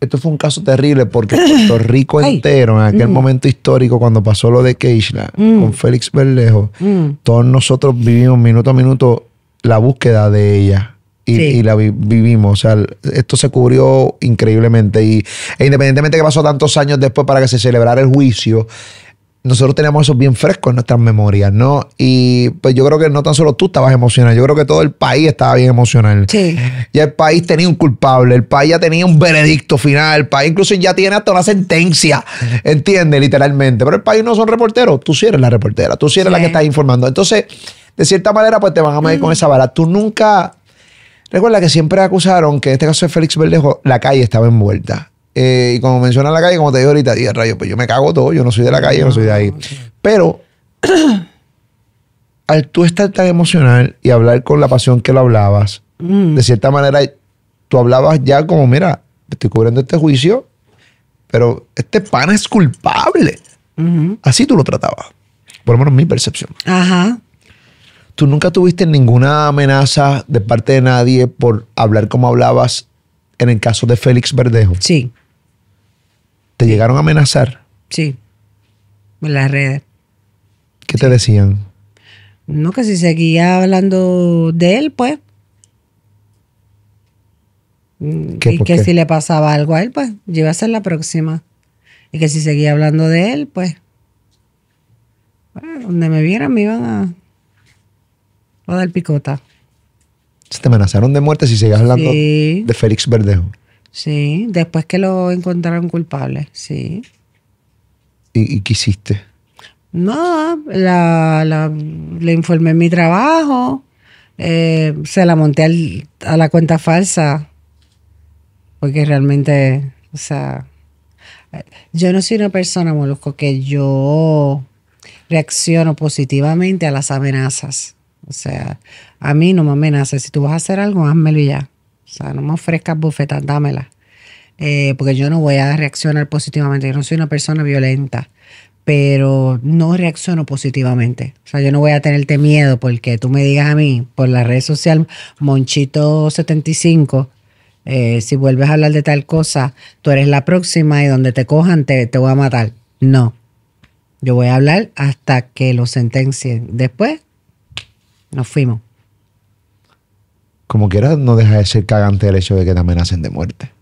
Esto fue un caso terrible porque Puerto [coughs] Rico entero, en aquel mm. momento histórico, cuando pasó lo de Keishla mm. con Félix Berlejo, mm. todos nosotros vivimos minuto a minuto la búsqueda de ella. Y, la vivimos. O sea, esto se cubrió increíblemente. Y e independientemente que pasó tantos años después para que se celebrara el juicio, nosotros tenemos eso bien fresco en nuestras memorias, ¿no? Y pues yo creo que no tan solo tú estabas emocional, yo creo que todo el país estaba bien emocional. Sí. Ya el país tenía un culpable, el país ya tenía un veredicto final, el país incluso ya tiene hasta una sentencia, ¿entiendes? Literalmente. Pero el país no son reporteros, tú sí eres la reportera, tú sí eres la que estás informando. Entonces, de cierta manera, pues te van a medir con mm. esa bala. Tú nunca... Recuerda que siempre acusaron que en este caso de Félix Verdejo, la calle estaba envuelta. Eh, y como menciona la calle, como te digo ahorita, dije, rayo, pues yo me cago todo, yo no soy de la calle, no, soy de ahí. Ah, pero [clears throat] al tú estar tan emocional y hablar con la pasión que lo hablabas, mm. de cierta manera tú hablabas ya como, mira, te estoy cubriendo este juicio, pero este pana es culpable. Así tú lo tratabas. Por lo menos mi percepción. Ajá. Tú nunca tuviste ninguna amenaza de parte de nadie por hablar como hablabas en el caso de Félix Verdejo. Sí. ¿Te llegaron a amenazar? Sí, en las redes. ¿Qué te decían? No, que si seguía hablando de él, pues. Mm, y que si le pasaba algo a él, pues, yo iba a ser la próxima. Y que si seguía hablando de él, pues. Bueno, donde me vieran me iban a, a dar picota. Se te amenazaron de muerte si seguías hablando de Félix Verdejo. Sí, después que lo encontraron culpable, sí. ¿Y, qué hiciste? No, la, la, le informé mi trabajo, eh, se la monté a la cuenta falsa, porque realmente, o sea, eh, yo no soy una persona, Molusco, que yo reacciono positivamente a las amenazas. O sea, a mí no me amenaza. Si tú vas a hacer algo, házmelo ya. O sea, no me ofrezcas bofetas, dámela. Eh, porque yo no voy a reaccionar positivamente. Yo no soy una persona violenta, pero no reacciono positivamente. O sea, yo no voy a tenerte miedo porque tú me digas a mí por la red social Monchito75, eh, si vuelves a hablar de tal cosa, tú eres la próxima y donde te cojan te, te voy a matar. No. Yo voy a hablar hasta que lo sentencien. Después, nos fuimos como quieras, no deja de ser cagante el hecho de que te amenacen de muerte.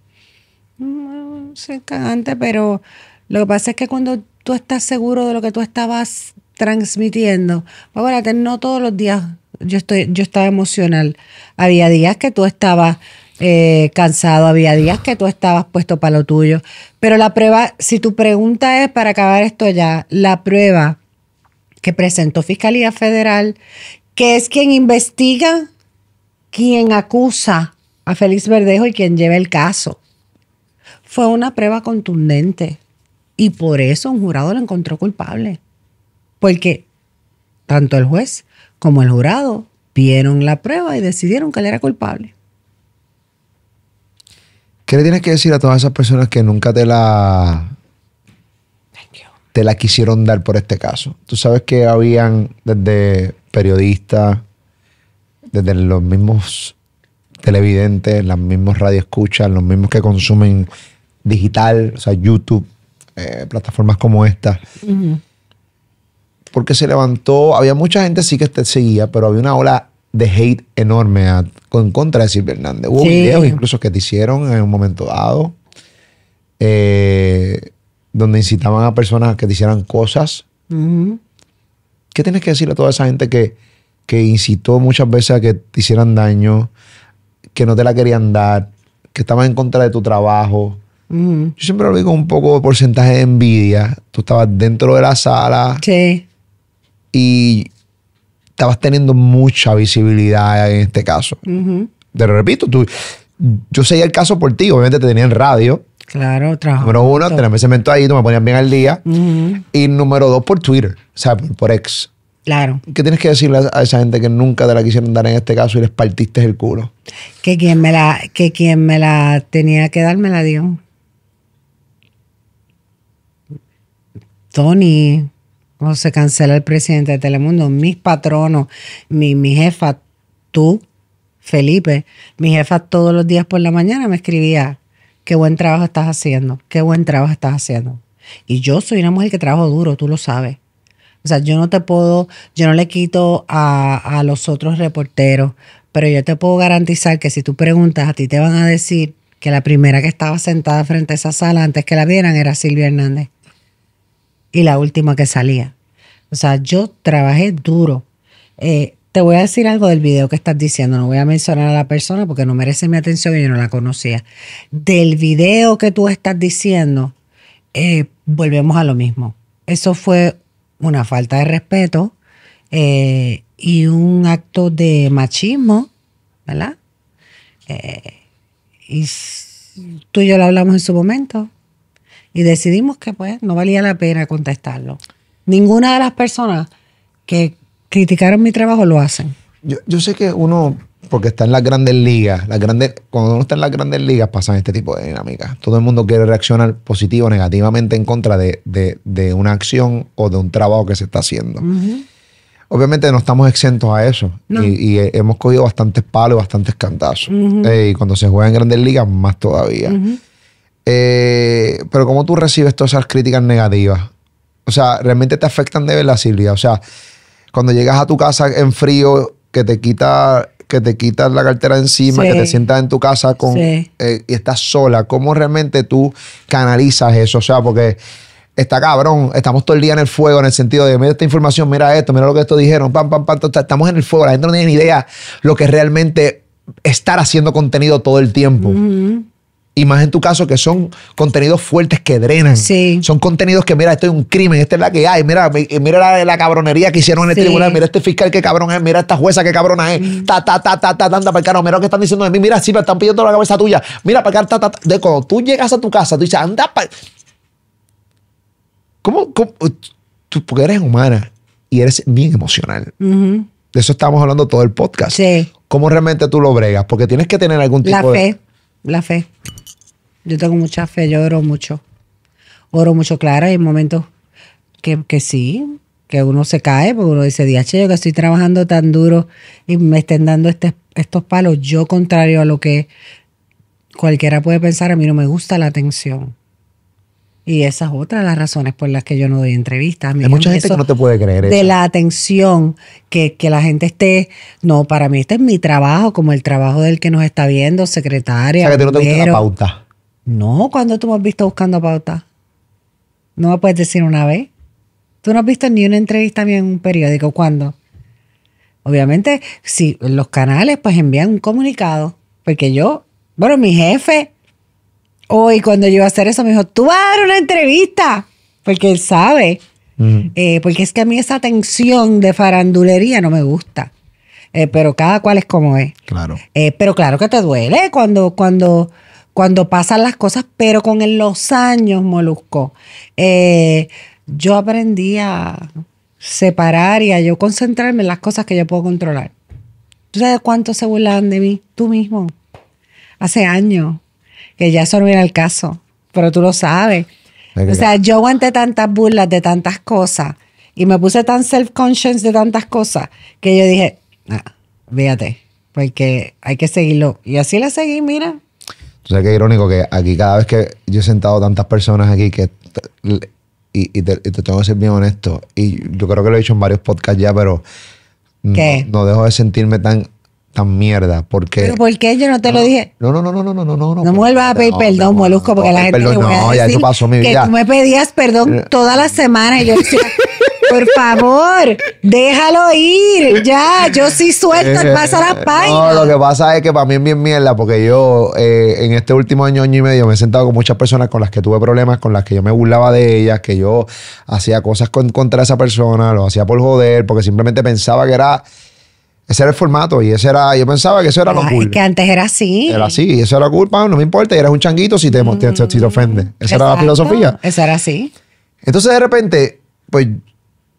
No, mm, cagante, pero lo que pasa es que cuando tú estás seguro de lo que tú estabas transmitiendo, acuérdate, no todos los días yo, estoy, yo estaba emocional. Había días que tú estabas eh, cansado, había días que tú estabas puesto para lo tuyo. Pero la prueba, si tu pregunta es para acabar esto ya, la prueba que presentó Fiscalía Federal, que es quien investiga quien acusa a Félix Verdejo y quien lleva el caso. Fue una prueba contundente y por eso un jurado lo encontró culpable. Porque tanto el juez como el jurado vieron la prueba y decidieron que él era culpable. ¿Qué le tienes que decir a todas esas personas que nunca te la te la quisieron dar por este caso? Tú sabes que habían desde periodistas, desde los mismos televidentes, las mismas radioescuchas, los mismos que consumen digital, o sea, YouTube, eh, plataformas como esta. Porque se levantó, había mucha gente sí que te seguía, pero había una ola de hate enorme en contra de Silvia Hernández. Hubo videos incluso que te hicieron en un momento dado, eh, donde incitaban a personas que te hicieran cosas. ¿Qué tienes que decirle a toda esa gente que, que incitó muchas veces a que te hicieran daño, que no te la querían dar, que estaban en contra de tu trabajo. Yo siempre lo con un poco de porcentaje de envidia. Tú estabas dentro de la sala. Y estabas teniendo mucha visibilidad en este caso. Te lo repito, tú, yo seguía el caso por ti, obviamente te tenía en radio. Claro, trabajo. Número uno, tenés cemento ahí, tú me ponías bien al día. Y número dos, por Twitter, o sea, por ex. Claro. ¿Qué tienes que decirle a esa gente que nunca te la quisieron dar en este caso y les partiste el culo? Que quien me la, que quien me la tenía que dar me la dio. Tony, o se cancela el presidente de Telemundo, mis patronos, mi jefa, tú, Felipe, mi jefa todos los días por la mañana me escribía, qué buen trabajo estás haciendo, qué buen trabajo estás haciendo. Y yo soy una mujer que trabajo duro, tú lo sabes o sea, yo no te puedo, yo no le quito a, los otros reporteros, pero yo te puedo garantizar que si tú preguntas, a ti te van a decir que la primera que estaba sentada frente a esa sala antes que la vieran era Silvia Hernández. Y la última que salía. O sea, yo trabajé duro. Eh, te voy a decir algo del video que estás diciendo. No voy a mencionar a la persona porque no merece mi atención y yo no la conocía. Del video que tú estás diciendo, eh, volvemos a lo mismo. Eso fue una falta de respeto eh, y un acto de machismo, ¿verdad? Eh, y tú y yo lo hablamos en su momento y decidimos que pues no valía la pena contestarlo. Ninguna de las personas que criticaron mi trabajo lo hacen. Yo, yo sé que uno porque está en las grandes ligas. Las grandes, cuando uno está en las grandes ligas pasan este tipo de dinámicas. Todo el mundo quiere reaccionar positivo o negativamente en contra de, una acción o de un trabajo que se está haciendo. Obviamente no estamos exentos a eso y, hemos cogido bastantes palos, bastantes cantazos. Eh, y cuando se juega en grandes ligas, más todavía. Eh, pero ¿cómo tú recibes todas esas críticas negativas? O sea, ¿realmente te afectan de la Silvia? O sea, cuando llegas a tu casa en frío, que te quita que te quitas la cartera encima, que te sientas en tu casa con, eh, y estás sola. ¿Cómo realmente tú canalizas eso? O sea, porque está cabrón, estamos todo el día en el fuego, en el sentido de, mira esta información, mira esto, mira lo que esto dijeron, pam, pam, pam, estamos en el fuego, la gente no tiene ni idea lo que realmente estar haciendo contenido todo el tiempo. Y más en tu caso, que son contenidos fuertes que drenan. Son contenidos que, mira, esto es un crimen, esta es la que hay, mira, mira la, la cabronería que hicieron en el tribunal, mira este fiscal qué cabrón es, mira esta jueza qué cabrona es, mm. ta, ta, ta, ta, ta, mira lo que están diciendo de mí, mira, sí, me están pidiendo la cabeza tuya, mira, para ta, ta, De cuando tú llegas a tu casa, tú dices, anda, para. ¿Cómo, tú, porque eres humana y eres bien emocional. De eso estábamos hablando todo el podcast. Sí. ¿Cómo realmente tú lo bregas? Porque tienes que tener algún tipo de... La fe, la fe. Yo tengo mucha fe, yo oro mucho. Oro mucho, Clara, hay momentos que, sí, que uno se cae, porque uno dice, diache, yo que estoy trabajando tan duro y me estén dando este, estos palos. Yo, contrario a lo que cualquiera puede pensar, a mí no me gusta la atención. Y esa es otra de las razones por las que yo no doy entrevistas. Hay mucha gente que no te puede creer. eso. De la atención, que, que, la gente esté. No, para mí este es mi trabajo, como el trabajo del que nos está viendo, secretaria. O sea, que te no te gusta la pauta. No, cuando tú me has visto buscando pauta? No me puedes decir una vez. Tú no has visto ni una entrevista ni en un periódico. ¿Cuándo? Obviamente, si los canales pues envían un comunicado, porque yo, bueno, mi jefe, hoy cuando yo iba a hacer eso, me dijo, tú vas a dar una entrevista, porque él sabe. Eh, porque es que a mí esa tensión de farandulería no me gusta. Eh, pero cada cual es como es. Claro. Eh, pero claro que te duele cuando, cuando cuando pasan las cosas, pero con los años, Molusco, eh, yo aprendí a separar y a yo concentrarme en las cosas que yo puedo controlar. ¿Tú sabes cuántos se burlaban de mí? Tú mismo. Hace años, que ya eso no era el caso, pero tú lo sabes. O sea, yo aguanté tantas burlas de tantas cosas y me puse tan self-conscious de tantas cosas que yo dije, ah, porque hay que seguirlo. Y así la seguí, mira, o sea, que irónico que aquí cada vez que yo he sentado tantas personas aquí que... Y, te, tengo que ser bien honesto, y yo creo que lo he dicho en varios podcasts ya, pero no, dejo de sentirme tan tan mierda porque ¿Pero por qué yo no te lo ah, dije? No, no, no, no, no, no, no. No, me vuelvas a pedir perdón, Molusco, porque la gente perdón, me a decir ya eso pasó mi vida. que tú me pedías perdón eh, toda la semana y yo [laughs] Por favor, déjalo ir. Ya, yo sí suelto el paso a la página. Eh, no, lo que pasa es que para mí es bien mierda, porque yo eh, en este último año, año y medio, me he sentado con muchas personas con las que tuve problemas, con las que yo me burlaba de ellas, que yo hacía cosas contra esa persona, lo hacía por joder, porque simplemente pensaba que era. Ese era el formato y ese era, yo pensaba que eso era lo cool. que antes era así. Era así, y eso era culpa, no me importa, y eres un changuito si te, ofende. Esa era la filosofía. Esa era así. Entonces de repente, pues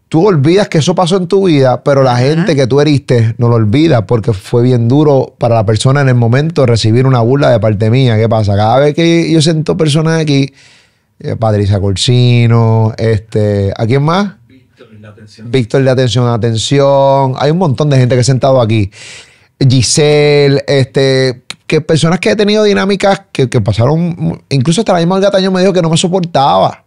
tú olvidas que eso pasó en tu vida, pero la gente que tú heriste no lo olvida porque fue bien duro para la persona en el momento recibir una burla de parte mía. ¿Qué pasa? Cada vez que yo siento personas aquí, eh, Patricia Corsino, este, ¿a quién más? Víctor de Atención. Víctor Atención, Atención. Hay un montón de gente que ha sentado aquí. Giselle, este, que personas que he tenido dinámicas que, pasaron, incluso hasta la misma Olga me dijo que no me soportaba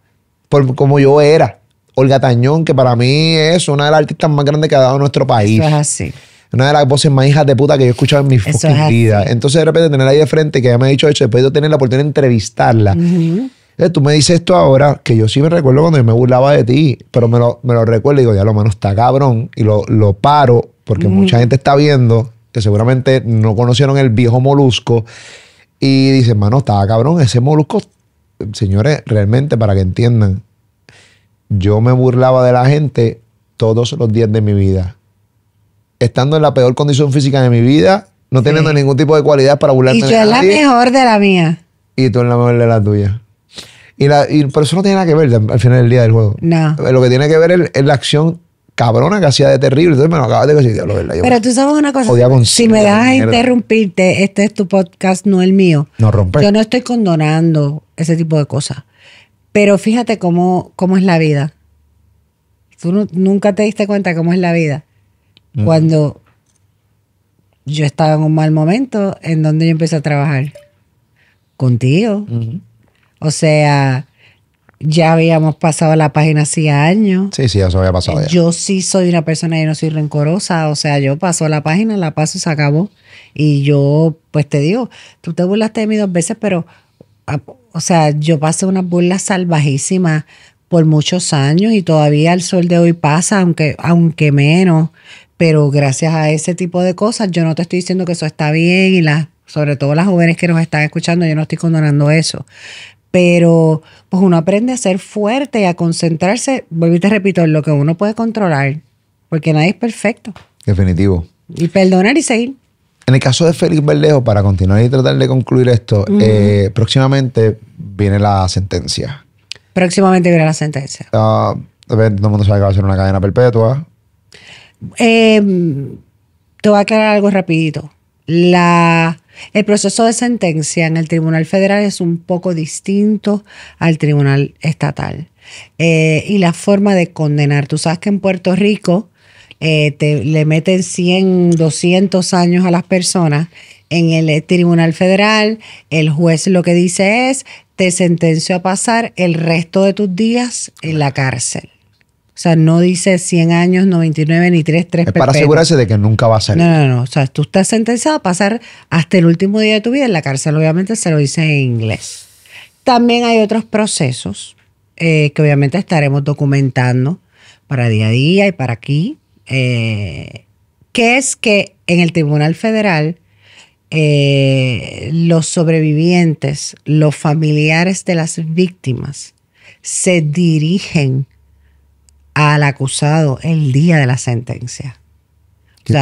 por como yo era. Olga Tañón, que para mí es una de las artistas más grandes que ha dado nuestro país. Eso es así. Una de las voces más hijas de puta que yo he escuchado en mi fucking vida. Entonces, de repente, tener ahí de frente, que ya me ha dicho eso, después de tener la oportunidad de entrevistarla. tú me dices esto ahora, que yo sí me recuerdo cuando yo me burlaba de ti, pero me lo, recuerdo y digo, ya lo menos está cabrón, y lo, paro, porque mucha gente está viendo, que seguramente no conocieron el viejo molusco, y dicen, mano, estaba cabrón, ese molusco, señores, realmente, para que entiendan, yo me burlaba de la gente todos los días de mi vida. Estando en la peor condición física de mi vida, no teniendo ningún tipo de cualidad para burlarme y de nadie. Y la mejor de la mía. Y tú eres la mejor de la tuya. Y, la, y, pero eso no tiene nada que ver al final del día del juego. No. Lo que tiene que ver es, la acción cabrona que hacía de terrible. Entonces me lo acabas de decir, pero tú sabes una cosa. si me das interrumpirte, este es tu podcast, no el mío. No rompes. Yo no estoy condonando ese tipo de cosas. Pero fíjate cómo, cómo es la vida. Tú nunca te diste cuenta cómo es la vida. Cuando yo estaba en un mal momento en donde yo empecé a trabajar contigo. O sea, ya habíamos pasado la página hacía años. Sí, sí, eso había pasado ya. Yo sí soy una persona y no soy rencorosa. O sea, yo paso la página, la paso y se acabó. Y yo, pues te digo, tú te burlaste de mí dos veces, pero o sea, yo pasé una burla salvajísima por muchos años y todavía el sol de hoy pasa, aunque, aunque menos, pero gracias a ese tipo de cosas, yo no te estoy diciendo que eso está bien y las, sobre todo las jóvenes que nos están escuchando, yo no estoy condonando eso. Pero pues uno aprende a ser fuerte y a concentrarse, vuelvo y te repito, en lo que uno puede controlar, porque nadie es perfecto. Definitivo. Y perdonar y seguir. En el caso de Félix Berlejo, para continuar y tratar de concluir esto, eh, próximamente viene la sentencia. Próximamente viene la sentencia. Uh, todo el mundo sabe que va a ser una cadena perpetua. Eh, te voy a aclarar algo rapidito. La, el proceso de sentencia en el Tribunal Federal es un poco distinto al Tribunal Estatal. Eh, y la forma de condenar. Tú sabes que en Puerto Rico eh, le meten 100, 200 años a las personas en el Tribunal Federal, el juez lo que dice es, te sentencio a pasar el resto de tus días en la cárcel. O sea, no dice 100 años, 99, ni 3, 3 Es para asegurarse de que nunca va a salir. No, no, no. O sea, tú estás sentenciado a pasar hasta el último día de tu vida en la cárcel. Obviamente se lo dice en inglés. También hay otros procesos eh, que obviamente estaremos documentando para día a día y para aquí, eh, que es que en el Tribunal Federal eh, los sobrevivientes, los familiares de las víctimas, se dirigen al acusado el día de la sentencia.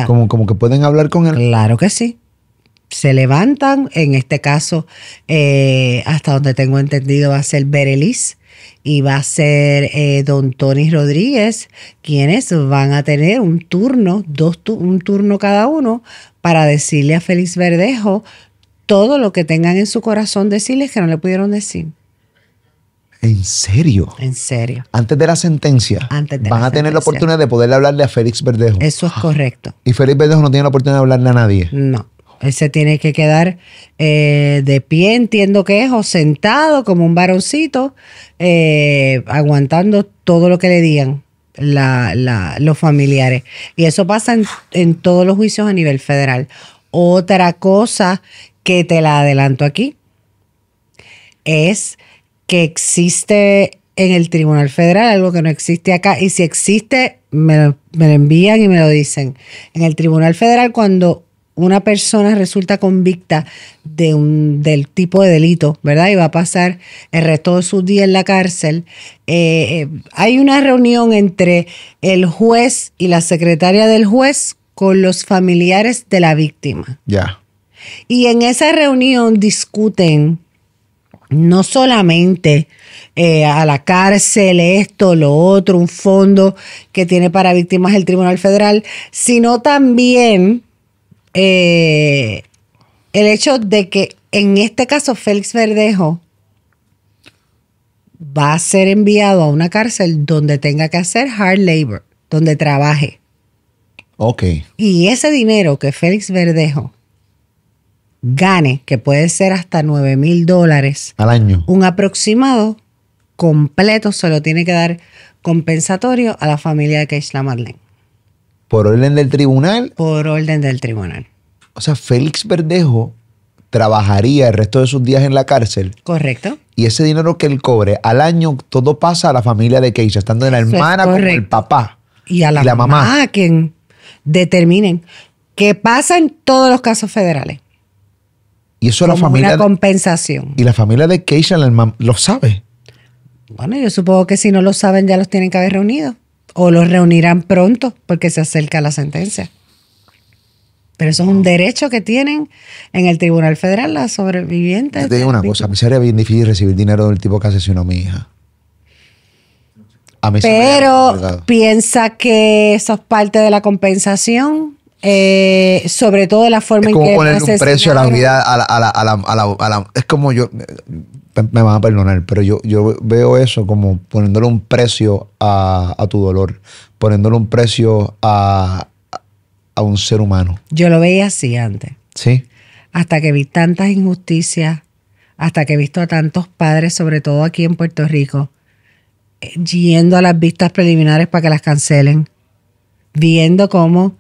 como, como que pueden hablar con él. Claro que sí se levantan. En este caso, eh, hasta donde tengo entendido, va a ser Bereliz, y va a ser eh, don Tony Rodríguez, quienes van a tener un turno, dos un turno cada uno, para decirle a Félix Verdejo todo lo que tengan en su corazón decirles que no le pudieron decir. ¿En serio? En serio. Antes de la sentencia, van a tener la oportunidad de poderle hablarle a Félix Verdejo. Eso es ah. correcto. Y Félix Verdejo no tiene la oportunidad de hablarle a nadie. No. Él se tiene que quedar eh, de pie, entiendo que es, o sentado como un varoncito, eh, aguantando todo lo que le digan los familiares. Y eso pasa en, todos los juicios a nivel federal. Otra cosa que te la adelanto aquí es que existe en el Tribunal Federal, algo que no existe acá, y si existe, me me lo envían y me lo dicen. En el Tribunal Federal, cuando una persona resulta convicta de un, del tipo de delito, ¿verdad? Y va a pasar el resto de sus días en la cárcel. Eh, eh, hay una reunión entre el juez y la secretaria del juez con los familiares de la víctima. Ya. Y en esa reunión discuten no solamente eh, a la cárcel, esto, lo otro, un fondo que tiene para víctimas el Tribunal Federal, sino también eh, el hecho de que en este caso Félix Verdejo va a ser enviado a una cárcel donde tenga que hacer hard labor, donde trabaje. Ok. Y ese dinero que Félix Verdejo gane, que puede ser hasta 9 mil dólares al año, un aproximado completo se lo tiene que dar compensatorio a la familia de Keishla Marlene. Por orden del tribunal. Por orden del tribunal. O sea, Félix Verdejo trabajaría el resto de sus días en la cárcel. Correcto. Y ese dinero que él cobre al año, todo pasa a la familia de Keisha, estando en la hermana con el papá. Y a la, mamá. a quien determinen. Que pasa en todos los casos federales. Y eso es la familia. Una compensación. y la familia de Keisha lo sabe. Bueno, yo supongo que si no lo saben, ya los tienen que haber reunido o los reunirán pronto porque se acerca la sentencia. Pero eso es un derecho que tienen en el Tribunal Federal las sobrevivientes. te digo una cosa, a mí sería bien difícil recibir dinero del tipo que asesinó a mi hija. Pero piensa que eso es parte de la compensación. Eh, sobre todo de la forma es como en un precio a la unidad a es como yo me van a perdonar, pero yo, yo veo eso como poniéndole un precio a, tu dolor, poniéndole un precio a, a un ser humano. Yo lo veía así antes. Sí. Hasta que vi tantas injusticias, hasta que he visto a tantos padres, sobre todo aquí en Puerto Rico, yendo a las vistas preliminares para que las cancelen, viendo cómo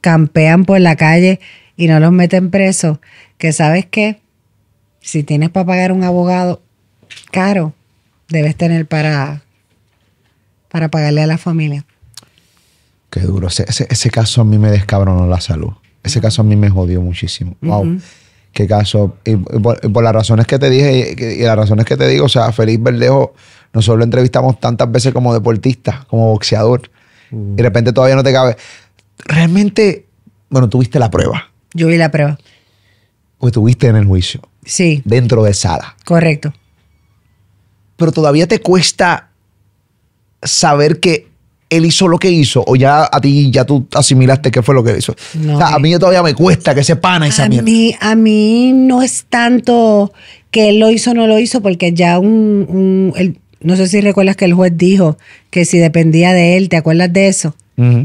campean por la calle y no los meten presos, que sabes qué, si tienes para pagar un abogado caro, debes tener para, para pagarle a la familia. Qué duro. Ese, ese, caso a mí me descabronó la salud. Ese caso a mí me jodió muchísimo. Wow. Qué caso. Y, por, las razones que te dije y, las razones que te digo, o sea, Feliz Verdejo, nosotros lo entrevistamos tantas veces como deportista, como boxeador. Y de repente todavía no te cabe. Realmente, bueno, tuviste la prueba. Yo vi la prueba. Pues tuviste en el juicio sí. dentro de sala, Correcto. Pero todavía te cuesta saber que él hizo lo que hizo o ya a ti ya tú asimilaste qué fue lo que hizo. a mí todavía me cuesta que se pana esa a Mí, a mí no es tanto que él lo hizo o no lo hizo porque ya un, no sé si recuerdas que el juez dijo que si dependía de él, ¿te acuerdas de eso?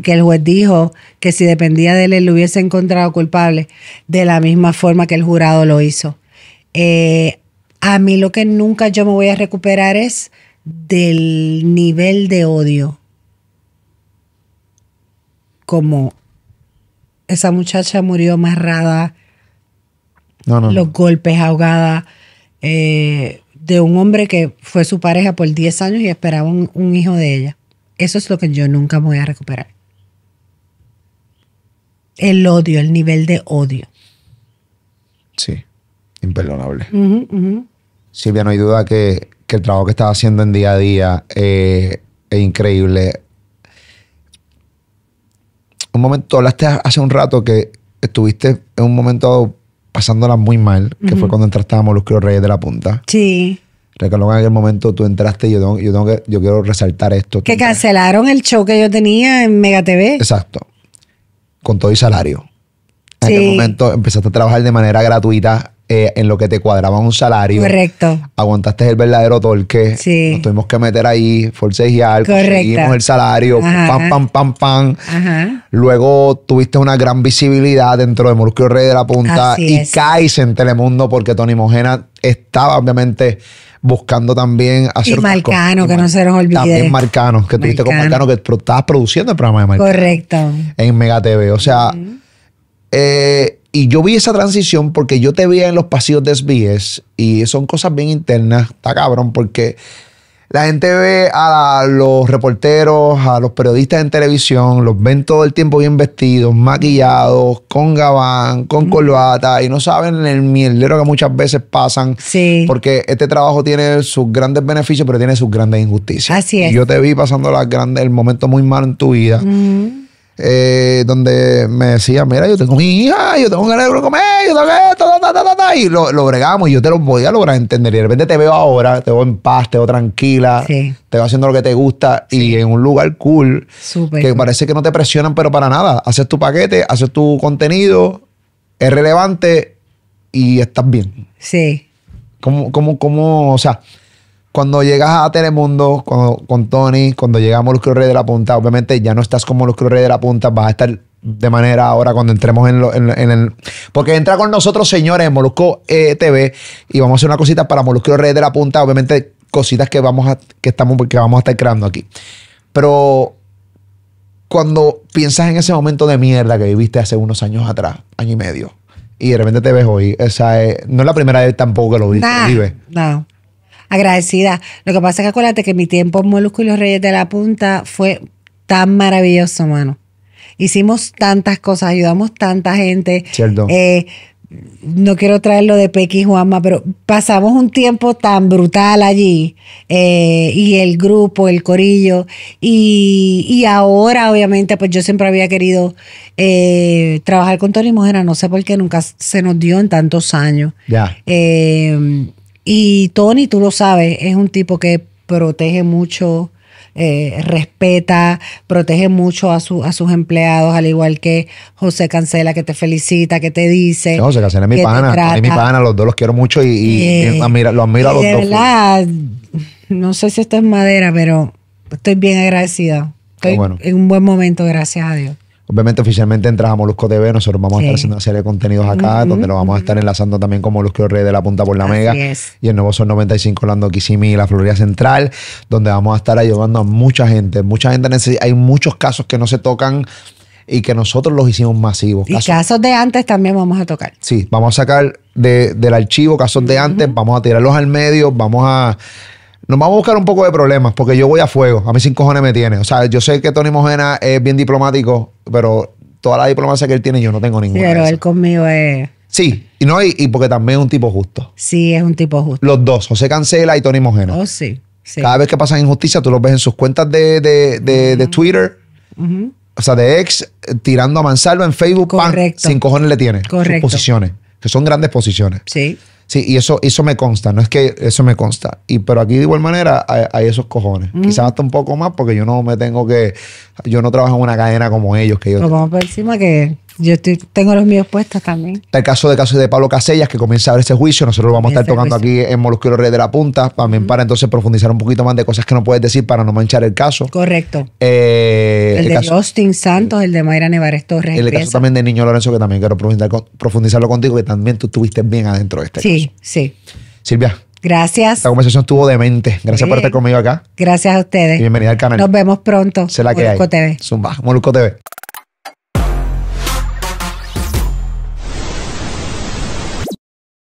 Que el juez dijo que si dependía de él, él lo hubiese encontrado culpable de la misma forma que el jurado lo hizo. Eh, a mí lo que nunca yo me voy a recuperar es del nivel de odio. Como esa muchacha murió amarrada, no, los golpes, ahogada, eh, de un hombre que fue su pareja por 10 años y esperaba un, un hijo de ella. Eso es lo que yo nunca me voy a recuperar. El odio, el nivel de odio. Sí imperdonable. Silvia, no hay duda que, el trabajo que estás haciendo en día a día eh, es increíble. Un momento, hablaste hace un rato que estuviste en un momento pasándola muy mal, que fue cuando entraste a Molusco Reyes de la Punta. Sí. Recuerdo que en aquel momento tú entraste y yo, yo, que, quiero resaltar esto. Que cancelaron el show que yo tenía en Mega TV. Exacto. Con todo y salario. En aquel momento empezaste a trabajar de manera gratuita eh, en lo que te cuadraba un salario. Correcto. Aguantaste el verdadero torque. Sí. Nos tuvimos que meter ahí, forcejear, Seguimos el salario, pam, pam, pam, pam. Ajá. Luego tuviste una gran visibilidad dentro de Murcio Rey de la Punta y caes en Telemundo porque Tony Mojena estaba obviamente buscando también hacer. Y Marcano, que no se nos olvide. También Marcano, que tuviste con Marcano, que estabas produciendo el programa de Marcano. Correcto. En Mega TV. O sea, y yo vi esa transición porque yo te vi en los pasillos de SBS y son cosas bien internas, está cabrón, porque la gente ve a los reporteros, a los periodistas en televisión, los ven todo el tiempo bien vestidos, maquillados, con gabán, con corbata, y no saben el mierdero que muchas veces pasan. Sí. Porque este trabajo tiene sus grandes beneficios, pero tiene sus grandes injusticias. Así es. Y yo te vi pasando las grandes, el momento muy malo en tu vida. Eh, donde me decía, mira, yo tengo mi hija, yo tengo ganas de comer, yo tengo esto, y lo, lo bregamos y yo te lo podía lograr entender. Y de repente te veo ahora, te veo en paz, te veo tranquila, te veo haciendo lo que te gusta y en un lugar cool, que parece que no te presionan, pero para nada. Haces tu paquete, haces tu contenido, es relevante y estás bien. Sí. ¿Cómo, cómo, cómo, o sea, cuando llegas a Telemundo con, Tony, cuando llegamos a Molusco Rey de la Punta, obviamente ya no estás como Molusco Rey de la Punta, vas a estar de manera ahora cuando entremos en, el... Porque entra con nosotros, señores, en Molusco eh, TV y vamos a hacer una cosita para Molusco Rey de la Punta, obviamente cositas que vamos a, que estamos, vamos a estar creando aquí. Pero cuando piensas en ese momento de mierda que viviste hace unos años atrás, año y medio, y de repente te ves hoy, esa eh, no es la primera vez tampoco que lo viste, No agradecida. Lo que pasa es que acuérdate que mi tiempo en Molusco y los Reyes de la Punta fue tan maravilloso, mano. Hicimos tantas cosas, ayudamos tanta gente. Cierto. Eh, no quiero traerlo de Pequi Juanma, pero pasamos un tiempo tan brutal allí, eh, y el grupo, el corillo, y, ahora obviamente pues yo siempre había querido eh, trabajar con Tony Mujera. no sé por qué nunca se nos dio en tantos años. Ya. Y Tony, tú lo sabes, es un tipo que protege mucho, eh, respeta, protege mucho a, a sus empleados, al igual que José Cancela, que te felicita, que te dice. José Cancela es mi pana, es mi pana, los dos los quiero mucho y, eh, admiro a los de Verdad, no sé si esto es madera, pero estoy bien agradecida. Estoy en un buen momento, gracias a Dios. Obviamente, oficialmente entras a Molusco TV. Nosotros vamos a estar haciendo una serie de contenidos acá, donde lo vamos a estar enlazando también con Molusco Rey de la Punta por la Mega. Y el Nuevo Sol 95, Orlando Kissimi y la Florida Central, donde vamos a estar ayudando a mucha gente. Mucha gente Hay muchos casos que no se tocan y que nosotros los hicimos masivos. Y casos, de antes también vamos a tocar. Sí, vamos a sacar del archivo casos de antes, vamos a tirarlos al medio, vamos a nos vamos a buscar un poco de problemas, porque yo voy a fuego. A mí sin cojones me tiene. O sea, yo sé que Tony Mojena es bien diplomático, pero toda la diplomacia que él tiene yo no tengo ninguna. Pero él conmigo es... Sí, y, no, y, porque también es un tipo justo. Sí, es un tipo justo. Los dos, José Cancela y Tony Mojena. Oh, sí. Cada vez que pasan injusticia, tú los ves en sus cuentas de, Twitter. O sea, de ex, eh, tirando a mansalva en Facebook, Correcto. sin cojones le tiene. Correcto. posiciones, que son grandes posiciones. Sí. Sí, y eso, eso me consta, no es que eso me consta. Y, pero aquí de igual manera hay, esos cojones. Quizás hasta un poco más porque yo no me tengo que, yo no trabajo en una cadena como ellos. Que yo No, vamos por encima que yo tengo los míos puestos también. el caso de caso de Pablo Casellas, que comienza a ver ese juicio. Nosotros lo vamos a estar tocando aquí en los Reyes de la Punta, también para entonces profundizar un poquito más de cosas que no puedes decir para no manchar el caso. Correcto. Eh, el, de Justin Santos, el de Mayra Nevares Torres. El, el caso también de Niño Lorenzo, que también quiero profundizarlo contigo, que también tú estuviste bien adentro de este sí, caso. Sí, sí. Silvia, Gracias. La conversación estuvo demente. Gracias por estar conmigo acá. Gracias a ustedes. bienvenida al canal. Nos vemos pronto. Se la TV. Zumba. Molusco TV.